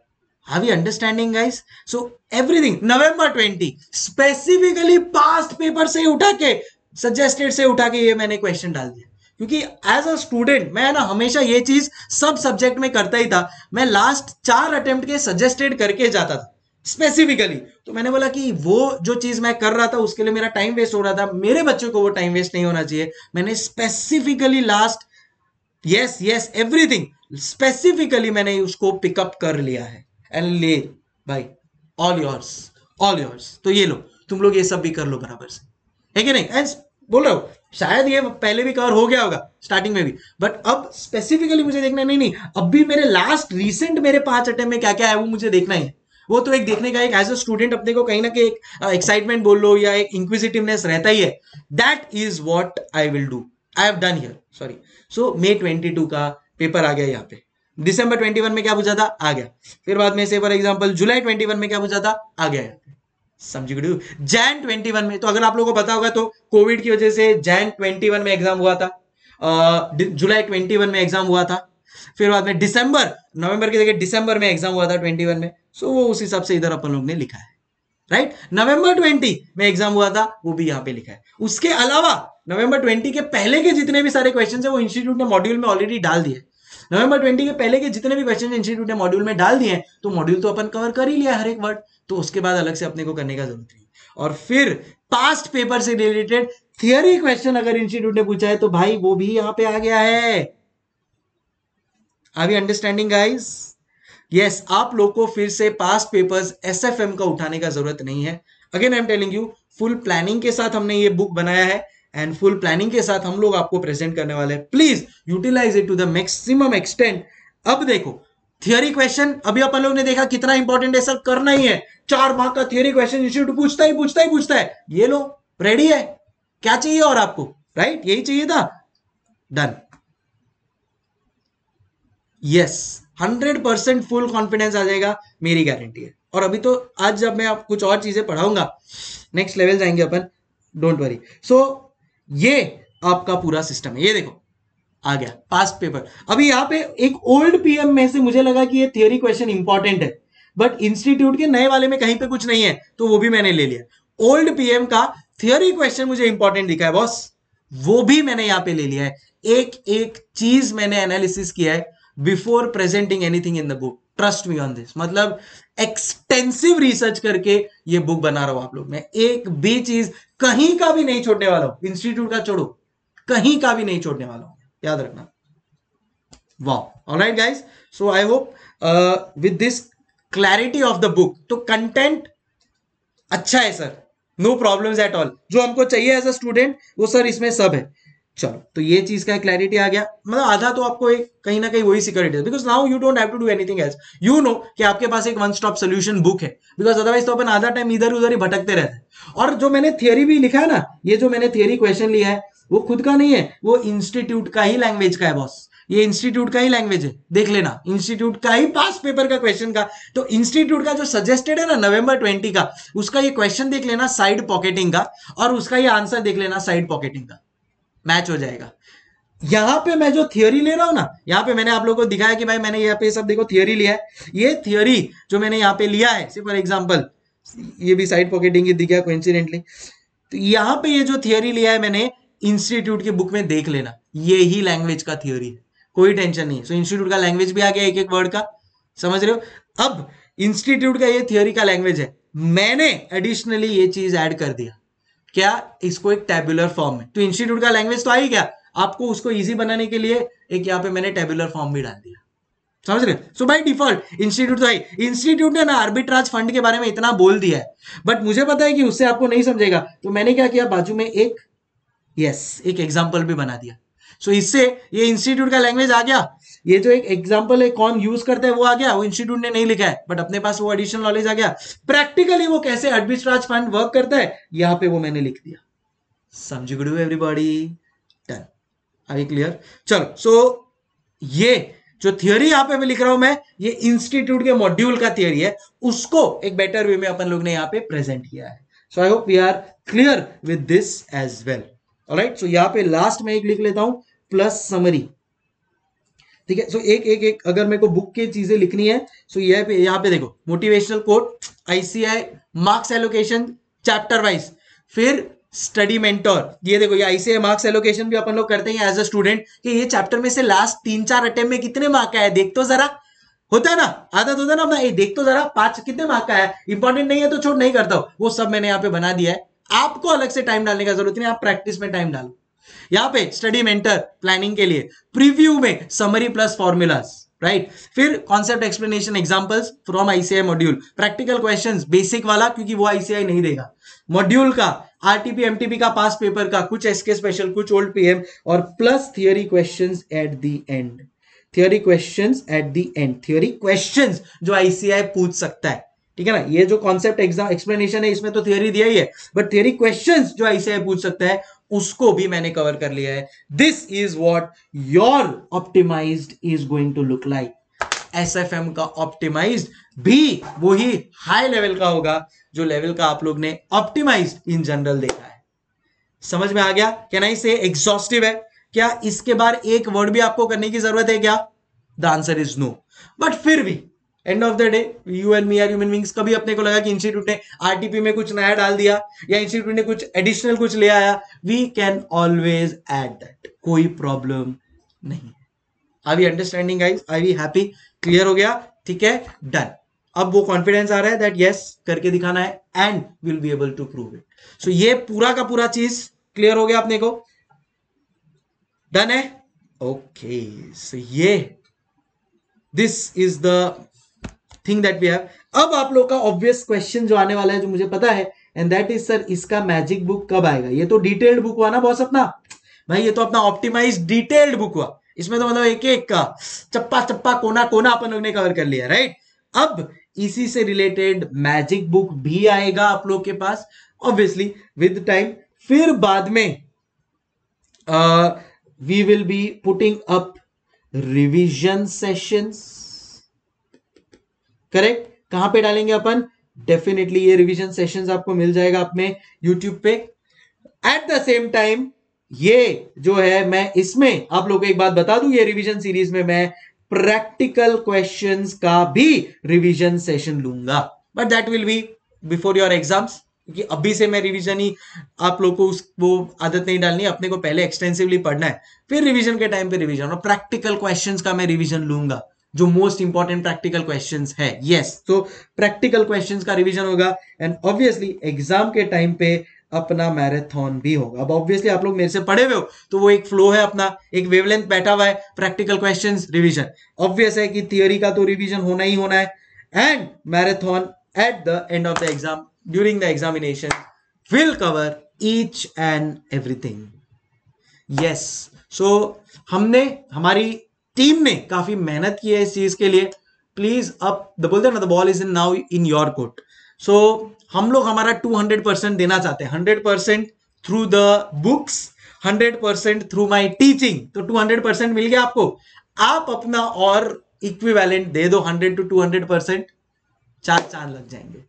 A: Are we understanding, guys? So everything November 20 specifically past paper से उठा के suggested से उठा ke ye maine question डाल दिया क्योंकि एज अ स्टूडेंट मैं ना हमेशा ये चीज सब सब्जेक्ट में करता ही था मैं लास्ट चार अटेम्प्ट के सजेस्टेड करके जाता था स्पेसिफिकली तो मैंने बोला कि वो जो चीज मैं कर रहा था उसके लिए मेरा टाइम वेस्ट हो रहा था मेरे बच्चों को वो टाइम वेस्ट नहीं होना चाहिए मैंने specifically last yes yes everything specifically मैंने उसको पिकअप कर लिया है एंड ले भाई ऑल योर्स ऑल योर्स तो ये लो तुम लोग ये सब भी कर लो बराबर से है कि नहीं एंड बोल रहा हूँ शायद ये पहले भी कवर हो गया होगा स्टार्टिंग में भी बट अब स्पेसिफिकली मुझे देखना नहीं नहीं अब भी मेरे लास्ट रिसेंट मेरे पांच अटेम्प में क्या क्या है वो मुझे देखना है वो तो एक देखने का एक एज अ स्टूडेंट अपने को कहीं ना कहीं एक एक्साइटमेंट uh, बोल लो या एक इंक्विजिटिवनेस रहता ही है that is what I will do I have done here sorry so May twenty two का पेपर आ गया यहाँ पे दिसंबर 21 में क्या पूछा था आ गया फिर बाद में से फॉर एग्जांपल जुलाई 21 में क्या पूछा था आ गया समझ गए जैन 21 में तो अगर आप लोगों को पता होगा तो कोविड की वजह से जैन 21 में एग्जाम हुआ था जुलाई 21 में एग्जाम हुआ था फिर बाद में दिसंबर नवंबर की जगह दिसंबर में एग्जाम हुआ था ट्वेंटी में सो वो उस हिसाब से इधर अपन लोग ने लिखा है राइट नवंबर ट्वेंटी में एग्जाम हुआ था वो भी यहाँ पे लिखा है उसके अलावा नवंबर ट्वेंटी के पहले के जितने भी सारे क्वेश्चन है वो इंस्टीट्यूट ने मॉड्यूल में ऑलरेडी डाल दिए नवंबर ट्वेंटी के पहले के जितने भी क्वेश्चन इंस्टीट्यूट ने मॉड्यूल में डाल दिए हैं तो मॉड्यूल तो अपन कवर कर ही लिया हर एक वर्ड तो उसके बाद अलग से अपने को करने का जरूरत नहीं और फिर पास्ट पेपर से रिलेटेड थियरी क्वेश्चन अगर इंस्टीट्यूट ने पूछा है तो भाई वो भी यहाँ पे आ गया है अभी अंडरस्टैंडिंग गाइस यस आप लोग को फिर से पास्ट पेपर्स एसएफएम का उठाने का जरूरत नहीं है again I am telling you full planning के साथ हमने ये बुक बनाया है एंड फुल प्लानिंग के साथ हम लोग आपको प्रेजेंट करने वाले हैं please utilize it to the maximum extent अब देखो थियोरी क्वेश्चन अभी अपन लोग ने देखा कितना इंपॉर्टेंट है सर करना ही है चार मार्क का थियोरी क्वेश्चन पूछता ही पूछता ही पूछता है ये लो रेडी है क्या चाहिए और आपको राइट यही चाहिए था done yes hundred percent full confidence आ जाएगा मेरी गारंटी है और अभी तो आज जब मैं आप कुछ और चीजें पढ़ाऊंगा नेक्स्ट लेवल जाएंगे अपन डोंट वरी सो ये आपका पूरा सिस्टम है ये देखो आ गया पास्ट पेपर अभी यहाँ पे एक ओल्ड पीएम में से मुझे लगा कि ये थियोरी क्वेश्चन इंपॉर्टेंट है बट इंस्टीट्यूट के नए वाले में कहीं पे कुछ नहीं है तो वो भी मैंने ले लिया ओल्ड पीएम का थियोरी क्वेश्चन मुझे इंपॉर्टेंट दिखा है बॉस वो भी मैंने यहाँ पे ले लिया है एक एक चीज मैंने एनालिसिस किया है before presenting anything in the book trust me on this मतलब एक्सटेंसिव रिसर्च करके ये बुक बना रहा हूं आप लोग मैं एक भी चीज कहीं का भी नहीं छोड़ने वाला हूं इंस्टीट्यूट का छोड़ो कहीं का भी नहीं छोड़ने वाला हूं याद रखना वाह alright guys so I hope with this clarity of the book तो कंटेंट अच्छा है sir no problem at all जो हमको चाहिए एज अ स्टूडेंट वो सर इसमें सब है चलो तो ये चीज का क्लैरिटी आ गया मतलब आधा तो आपको एक कहीं ना कहीं वही security because now you don't have to do anything else you know कि आपके पास एक वन स्टॉप सोल्यूशन बुक है बिकॉज अदरवाइज तो अपन आधा टाइम इधर उधर ही भटकते रहते हैं और जो मैंने थियरी भी लिखा है ना ये जो मैंने थियरी क्वेश्चन लिया है वो खुद का नहीं है वो इंस्टीट्यूट का ही लैंग्वेज का है बॉस ये इंस्टीट्यूट का ही लैंग्वेज है देख लेना इंस्टीट्यूट का ही पास पेपर का क्वेश्चन का तो इंस्टीट्यूट का जो सजेस्टेड है ना नवंबर ट्वेंटी का उसका ये क्वेश्चन देख लेना साइड पॉकेटिंग का और उसका ये आंसर देख लेना साइड पॉकेटिंग का मैच हो जाएगा यहां पे मैं जो थियोरी ले रहा हूं ना यहां पे मैंने आप लोगों को दिखाया कि भाई मैंने यहाँ पे सब देखो थियोरी लिया है ये थियोरी जो मैंने यहाँ पे लिया है सिर्फ फॉर एग्जाम्पल ये भी साइड पॉकेटिंग ही दिख गया कोइंसिडेंटली तो यहां पे ये जो थियोरी लिया है मैंने इंस्टीट्यूट की बुक में देख लेना ये ही लैंग्वेज का थियोरी है कोई टेंशन नहीं सो so, इंस्टीट्यूट का लैंग्वेज भी आ गया एक एक वर्ड का समझ रहे हो अब इंस्टीट्यूट का ये थियोरी का लैंग्वेज है मैंने एडिशनली ये चीज ऐड कर दिया क्या इसको एक टेबुलर फॉर्म में तो इंस्टीट्यूट का लैंग्वेज तो आई क्या आपको उसको इजी बनाने के लिए एक यहाँ पे मैंने टेबुलर फॉर्म भी डाल दिया समझ रहे सो बाई डिफॉल्ट इंस्टीट्यूट तो आई इंस्टीट्यूट ने ना आर्बिट्राज फंड के बारे में इतना बोल दिया है बट मुझे पता है कि उससे आपको नहीं समझेगा तो मैंने क्या किया बाजू में एक यस yes, एक एग्जाम्पल भी बना दिया सो so, इससे ये इंस्टीट्यूट का लैंग्वेज आ गया ये जो एक एग्जाम्पल है कौन यूज करता है वो आ गया वो इंस्टीट्यूट ने नहीं लिखा है बट अपने पास वो एडिशनल नॉलेज आ गया प्रैक्टिकली वो कैसे एडमिस्ट्राज फंड वर्क करता है यहां पे वो मैंने लिख दिया समझ good everybody done I clear चलो सो ये जो थियोरी यहां पे मैं लिख रहा हूं मैं ये इंस्टीट्यूट के मॉड्यूल का थियोरी है उसको एक बेटर वे में अपन लोग ने यहाँ पे प्रेजेंट किया है so I hope we are clear with this as well right so यहाँ पे लास्ट में एक लिख लेता हूं प्लस समरी ठीक है सो एक एक एक अगर मेरे को बुक की चीजें लिखनी है सो यह पे यहाँ पे देखो motivational quote ICAI marks allocation chapter wise फिर स्टडी मेंटोर ये देखो ये आईसीआई मार्क्स एलोकेशन भी अपन लोग करते हैं एज अ स्टूडेंट कि ये चैप्टर में से लास्ट तीन चार अटेम्प में कितने मार्क आए देख तो जरा होता है ना आदत होता है ना अपना ये देख तो जरा पांच कितने मार्क का है इंपॉर्टेंट नहीं है तो छोड़ नहीं करता हूँ वो सब मैंने यहाँ पे बना दिया है आपको अलग से टाइम डालने का जरूरत नहीं आप प्रैक्टिस में टाइम डालो यहां पे स्टडी मेंटर प्लानिंग के लिए प्रीव्यू में समरी प्लस फॉर्मूलाज राइट फिर concept explanation examples from ICAI module practical questions basic वाला क्योंकि वो आईसीआई नहीं देगा मॉड्यूल का आरटीपी एमटीपी का पास पेपर का कुछ एसके स्पेशल कुछ ओल्ड पीएम और plus theory questions at the end theory questions at the end theory question जो आईसीआई पूछ सकता है ठीक है ना ये जो कॉन्सेप्ट एक्सप्लेनेशन है इसमें तो थियोरी दिया ही है बट थियोरी क्वेश्चंस जो आईसीआई पूछ सकता है उसको भी मैंने कवर कर लिया है this is what your optimize is going to look like S F M का ऑप्टिमाइज भी वही हाई लेवल का होगा जो लेवल का आप लोग ने ऑप्टिमाइज इन जनरल देखा है समझ में आ गया क्या नहीं से एग्जॉस्टिव है क्या इसके बाद एक वर्ड भी आपको करने की जरूरत है क्या the answer is no but फिर भी end of the day you and me are human beings कभी अपने को लगा कि इंस्टीट्यूट ने आरटीपी में कुछ नया डाल दिया या इंस्टीट्यूट ने कुछ एडिशनल कुछ ले आया we can always add that कोई प्रॉब्लम नहीं I we understanding guys I we happy clear हो गया ठीक है डन अब वो कॉन्फिडेंस आ रहा है दैट यस yes, करके दिखाना है and will be able to prove it so ये पूरा का पूरा चीज क्लियर हो गया अपने को डन है ओके okay, सो so ये this is the thing that we have अब आप लोग का ऑब्वियस क्वेश्चन जो आने वाला है जो मुझे पता है एंड दैट इज सर इसका मैजिक बुक कब आएगा ये तो डिटेल्ड बुक हुआ ना बॉस अपना भाई ये तो अपना ऑप्टिमाइज डिटेल्ड बुक हुआ इसमें तो मतलब एक एक का चप्पा चप्पा कोना कोना अपन लोग ने कवर कर लिया राइट अब इसी से रिलेटेड मैजिक बुक भी आएगा आप लोग के पास ऑब्वियसली विद टाइम फिर बाद में we will be putting up revision sessions correct कहाँ पे डालेंगे अपन डेफिनेटली ये रिवीजन सेशंस आपको मिल जाएगा अपने यूट्यूब पे एट द सेम टाइम ये जो है मैं इसमें आप लोग को एक बात बता दू ये रिविजन सीरीज में मैं प्रैक्टिकल क्वेश्चन का भी रिविजन सेशन लूंगा but that will be before your exams क्योंकि अभी से मैं रिवीजन ही आप लोग को उस वो आदत नहीं डालनी अपने को पहले एक्सटेंसिवली पढ़ना है फिर रिवीजन के टाइम पे रिवीजन और प्रैक्टिकल क्वेश्चंस का मैं रिवीजन लूंगा जो मोस्ट इंपॉर्टेंट प्रैक्टिकल क्वेश्चन है यस तो प्रैक्टिकल क्वेश्चन का रिविजन होगा एंड ऑब्वियसली एग्जाम के टाइम पे अपना मैराथन भी होगा अब ऑब्वियसली आप लोग मेरे से पढ़े हुए हो तो वो एक फ्लो है अपना एक वेवलेंथ बैठा हुआ है प्रैक्टिकल क्वेश्चन रिविजन ऑब्वियस है कि थियोरी का तो रिविजन होना ही होना है and marathon at the end of the exam during the examination will cover each and everything yes so हमने हमारी टीम ने काफी मेहनत की है इस चीज के लिए प्लीज अब द बोल ना the ball is in now in your court so हम लोग हमारा 200 परसेंट देना चाहते हैं 100 percent through the books 100 percent through my teaching तो 200 परसेंट मिल गया आपको आप अपना और इक्विवेलेंट दे दो 100 टू 200 परसेंट चार चांद लग जाएंगे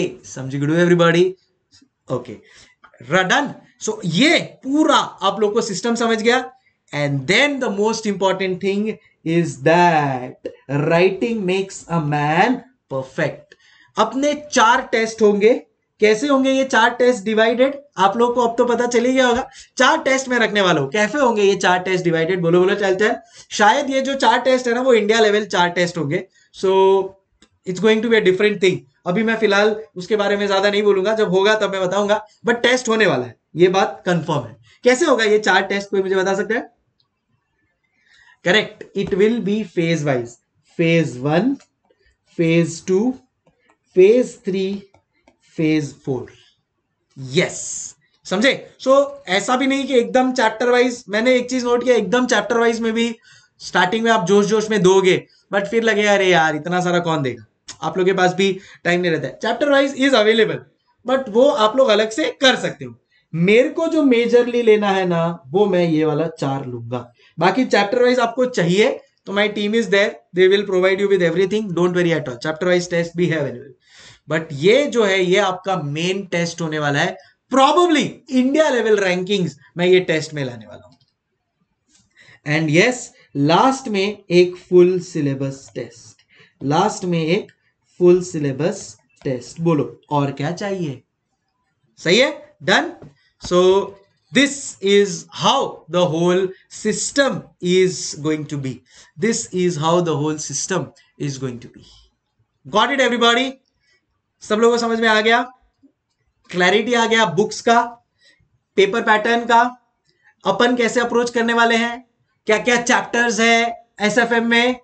A: ए समझ good everybody okay done so ये पूरा आप लोग को सिस्टम समझ गया And then the most important thing is that writing makes a man perfect. अपने चार टेस्ट होंगे कैसे होंगे ये चार टेस्ट डिवाइडेड आप लोग को अब तो पता चल ही गया होगा चार टेस्ट में रखने वाला हूं कैसे होंगे ये चार टेस्ट डिवाइडेड बोलो बोलो चलते हैं शायद ये जो चार टेस्ट है ना वो इंडिया लेवल चार टेस्ट होंगे so it's going to be a different thing अभी मैं फिलहाल उसके बारे में ज्यादा नहीं बोलूंगा जब होगा तब मैं बताऊंगा बट टेस्ट होने वाला है ये बात कंफर्म है कैसे होगा ये चार टेस्ट कोई मुझे बता सकता है correct it will be phase wise phase 1 phase 2 phase 3 phase 4 yes समझे सो so, ऐसा भी नहीं कि एकदम चैप्टर वाइज मैंने एक चीज नोट किया एकदम चैप्टर वाइज में भी स्टार्टिंग में आप जोश जोश में दोगे बट फिर लगे अरे यार इतना सारा कौन देगा आप लोग के पास भी टाइम नहीं रहता है chapter wise is available but वो आप लोग अलग से कर सकते हो मेरे को जो मेजरली लेना है ना वो मैं ये वाला चार लूंगा बाकी चैप्टर वाइज आपको चाहिए तो my team is there they will provide you with everything don't worry at all chapter wise test भी है अवेलेबल बट ये जो है ये आपका मेन टेस्ट होने वाला है प्रॉबली इंडिया लेवल रैंकिंग मैं ये टेस्ट में लाने वाला हूं एंड यस लास्ट में एक फुल सिलेबस टेस्ट लास्ट में एक फुल सिलेबस टेस्ट बोलो और क्या चाहिए सही है done so this is how the whole system is going to be this is how the whole system is going to be got it everybody sab logo को समझ में आ गया क्लैरिटी आ गया बुक्स का पेपर पैटर्न का अपन कैसे approach करने वाले हैं क्या क्या चैप्टर्स है एसएफएम में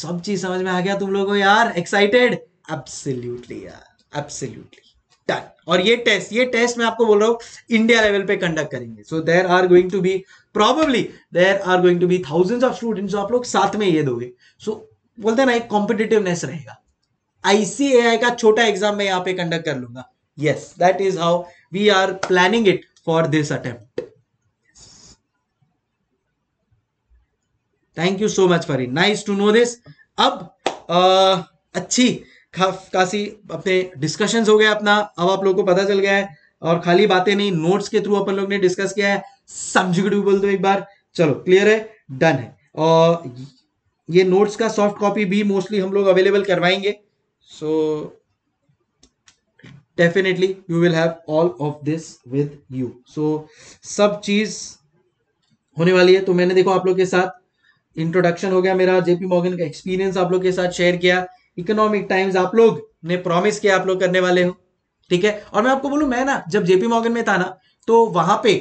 A: सब चीज समझ में आ गया तुम लोगों यार एक्साइटेड एब्सोल्युटली यार एब्सोल्युटली डन और ये टेस्ट ये टेस्ट मैं आपको बोल रहा हूँ इंडिया लेवल पे कंडक्ट करेंगे so there are going to be probably there are going to be thousand of student आप लोग साथ में ये दोगे सो so, बोलते ना एक कॉम्पिटेटिवनेस रहेगा आईसीएआई का छोटा एग्जाम मैं यहाँ पे कंडक्ट कर लूंगा yes that is how we are planning it for this attempt thank you so much for nice to know this अब आ, uh, अच्छी काफी अपने डिस्कशन हो गया अपना अब आप लोगों को पता चल गया है और खाली बातें नहीं नोट्स के थ्रू अपन लोग ने डिस्कस किया है समझ गए बोल दो एक बार चलो क्लियर है डन है और ये नोट्स का सॉफ्ट कॉपी भी मोस्टली हम लोग अवेलेबल करवाएंगे so definitely you will have all of this with you so सब चीज होने वाली है तो मैंने देखो आप लोग के साथ इंट्रोडक्शन हो गया मेरा जेपी मॉर्गन का एक्सपीरियंस आप लोग के साथ शेयर किया इकोनॉमिक टाइम्स आप लोग ने प्रॉमिस किया आप लोग करने वाले हो ठीक है और मैं आपको बोलू मैं ना जब जेपी मॉर्गन में था ना तो वहां पे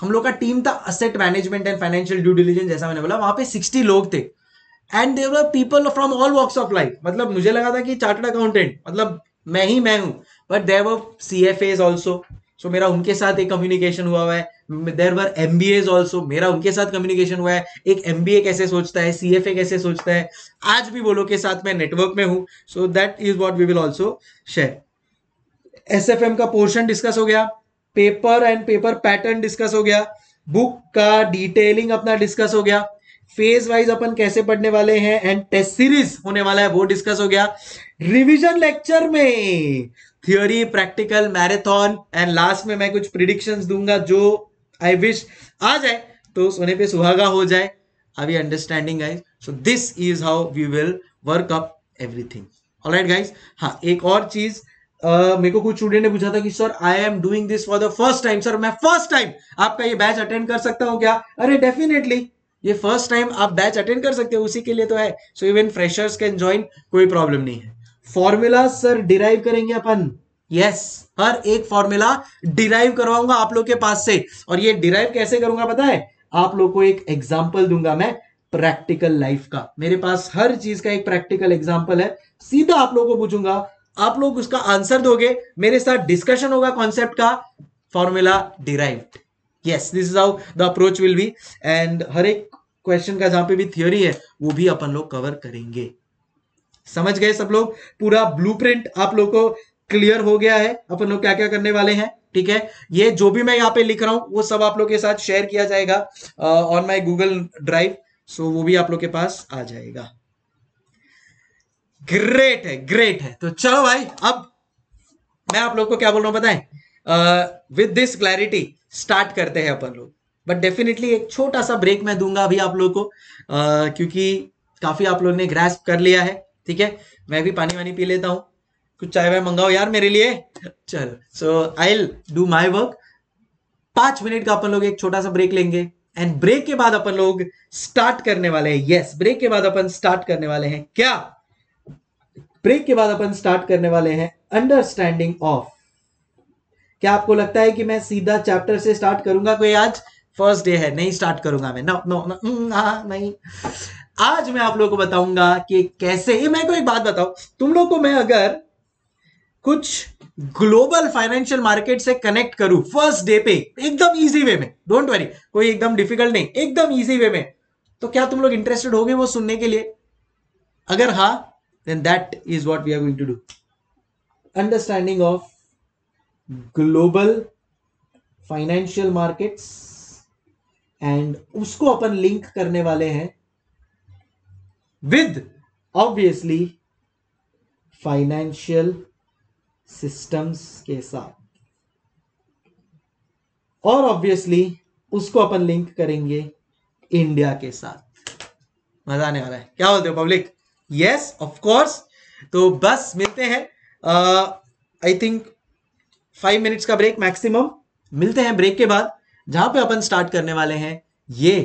A: हम लोग का टीम था asset management and financial due diligence जैसा मैंने बोला वहां पे सिक्सटी लोग थे and there people from all walks of life मतलब मुझे लगा था कि चार्टर्ड अकाउंटेंट मतलब मैं ही मैं हूं but there C F as also so मेरा उनके साथ एक कम्युनिकेशन हुआ हुआ है there were M B as also मेरा उनके साथ कम्युनिकेशन हुआ है एक एम बी ए कैसे सोचता है सी एफ ए कैसे सोचता है आज भी वो लोग के साथ मैं नेटवर्क में हूँ so that is what we will also share S F M का पोर्शन डिस्कस हो गया paper and paper pattern discuss हो गया बुक का डिटेलिंग अपना डिस्कस हो गया फेज वाइज अपन कैसे पढ़ने वाले हैं एंड टेस्ट सीरीज होने वाला है वो डिस्कस हो गया रिवीजन लेक्चर में theory practical marathon and last में मैं कुछ प्रिडिक्शन दूंगा जो आई विश आ जाए तो सोने पे सुहागा हो जाए अभी understanding guys so this is how we will work up everything alright guys हाँ एक और चीज Uh, मेरे को कुछ स्टूडेंट ने पूछा था कि sir I am doing this for the first time sir मैं फर्स्ट टाइम आपका ये बैच अटेंड कर सकता हूँ क्या अरे डेफिनेटली ये फर्स्ट टाइम आप बैच अटेंड कर सकते हो उसी के लिए तो है so even freshers can join कोई प्रॉब्लम नहीं है फॉर्मूला सर डिराइव करेंगे अपन यस yes, हर एक फॉर्मूला डिराइव करवाऊंगा आप लोग के पास से और ये डिराइव कैसे करूंगा पता है आप लोग को एक एग्जाम्पल दूंगा मैं प्रैक्टिकल लाइफ का मेरे पास हर चीज का एक प्रैक्टिकल एग्जाम्पल है सीधा आप लोगों को पूछूंगा आप लोग उसका आंसर दोगे मेरे साथ डिस्कशन होगा कॉन्सेप्ट का formula derive yes this is how the approach will be and हर एक क्वेश्चन का जहां पे भी थ्योरी है वो भी अपन लोग कवर करेंगे समझ गए सब लोग पूरा ब्लू आप लोग को क्लियर हो गया है अपन लोग क्या क्या करने वाले हैं ठीक है ये जो भी मैं यहाँ पे लिख रहा हूं वो सब आप लोग के साथ शेयर किया जाएगा on my Google drive so वो भी आप लोग के पास आ जाएगा ग्रेट है ग्रेट है तो चलो भाई अब मैं आप लोग को क्या बोल रहा हूं बताए विद दिस क्लैरिटी स्टार्ट करते हैं अपन लोग बट डेफिनेटली एक छोटा सा ब्रेक मैं दूंगा अभी आप लोग को uh, क्योंकि काफी आप लोग ने ग्रेस्प कर लिया है ठीक है मैं भी पानी वानी पी लेता हूँ कुछ चाय वाय मंगाओ यार मेरे लिए चलो so I do my work पांच मिनट का अपन लोग एक छोटा सा ब्रेक लेंगे एंड ब्रेक के बाद अपन लोग स्टार्ट करने वाले हैं यस ब्रेक के बाद अपन स्टार्ट करने वाले हैं क्या ब्रेक के बाद अपन स्टार्ट करने वाले हैं अंडरस्टैंडिंग ऑफ क्या आपको लगता है कि मैं सीधा चैप्टर से स्टार्ट करूंगा कोई आज फर्स्ट डे है नहीं स्टार्ट करूंगा मैं नो नो mm, हाँ, नहीं आज मैं आप लोगों को बताऊंगा कि कैसे ये मैं को एक बात बताऊं तुम लोग को मैं अगर कुछ ग्लोबल फाइनेंशियल मार्केट से कनेक्ट करूं फर्स्ट डे पे एकदम इजी वे में डोंट वरी कोई एकदम डिफिकल्ट नहीं एकदम इजी वे में तो क्या तुम लोग इंटरेस्टेड होगे वो सुनने के लिए अगर हाँ then that is what we are going to do understanding of global financial markets and उसको अपन लिंक करने वाले हैं with obviously फाइनेंशियल सिस्टम्स के साथ और ऑब्वियसली उसको अपन लिंक करेंगे इंडिया के साथ मजा आने वाला है क्या बोलते हो पब्लिक यस ऑफ कोर्स तो बस मिलते हैं आई थिंक फाइव मिनट्स का ब्रेक मैक्सिमम मिलते हैं ब्रेक के बाद जहां पे अपन स्टार्ट करने वाले हैं ये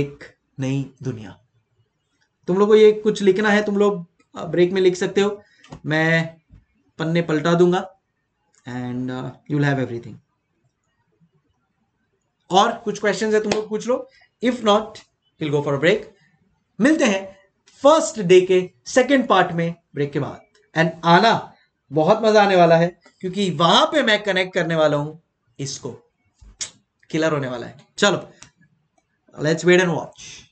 A: एक नई दुनिया तुम लोग को ये कुछ लिखना है तुम लोग ब्रेक में लिख सकते हो मैं पन्ने पलटा दूंगा एंड यू हैव एवरीथिंग और कुछ क्वेश्चंस है तुम लोग पूछ लो if not will go for break मिलते हैं फर्स्ट डे के सेकेंड पार्ट में ब्रेक के बाद एंड आना बहुत मजा आने वाला है क्योंकि वहां पे मैं कनेक्ट करने वाला हूं इसको किलर होने वाला है चलो लेट्स वेट एंड वॉच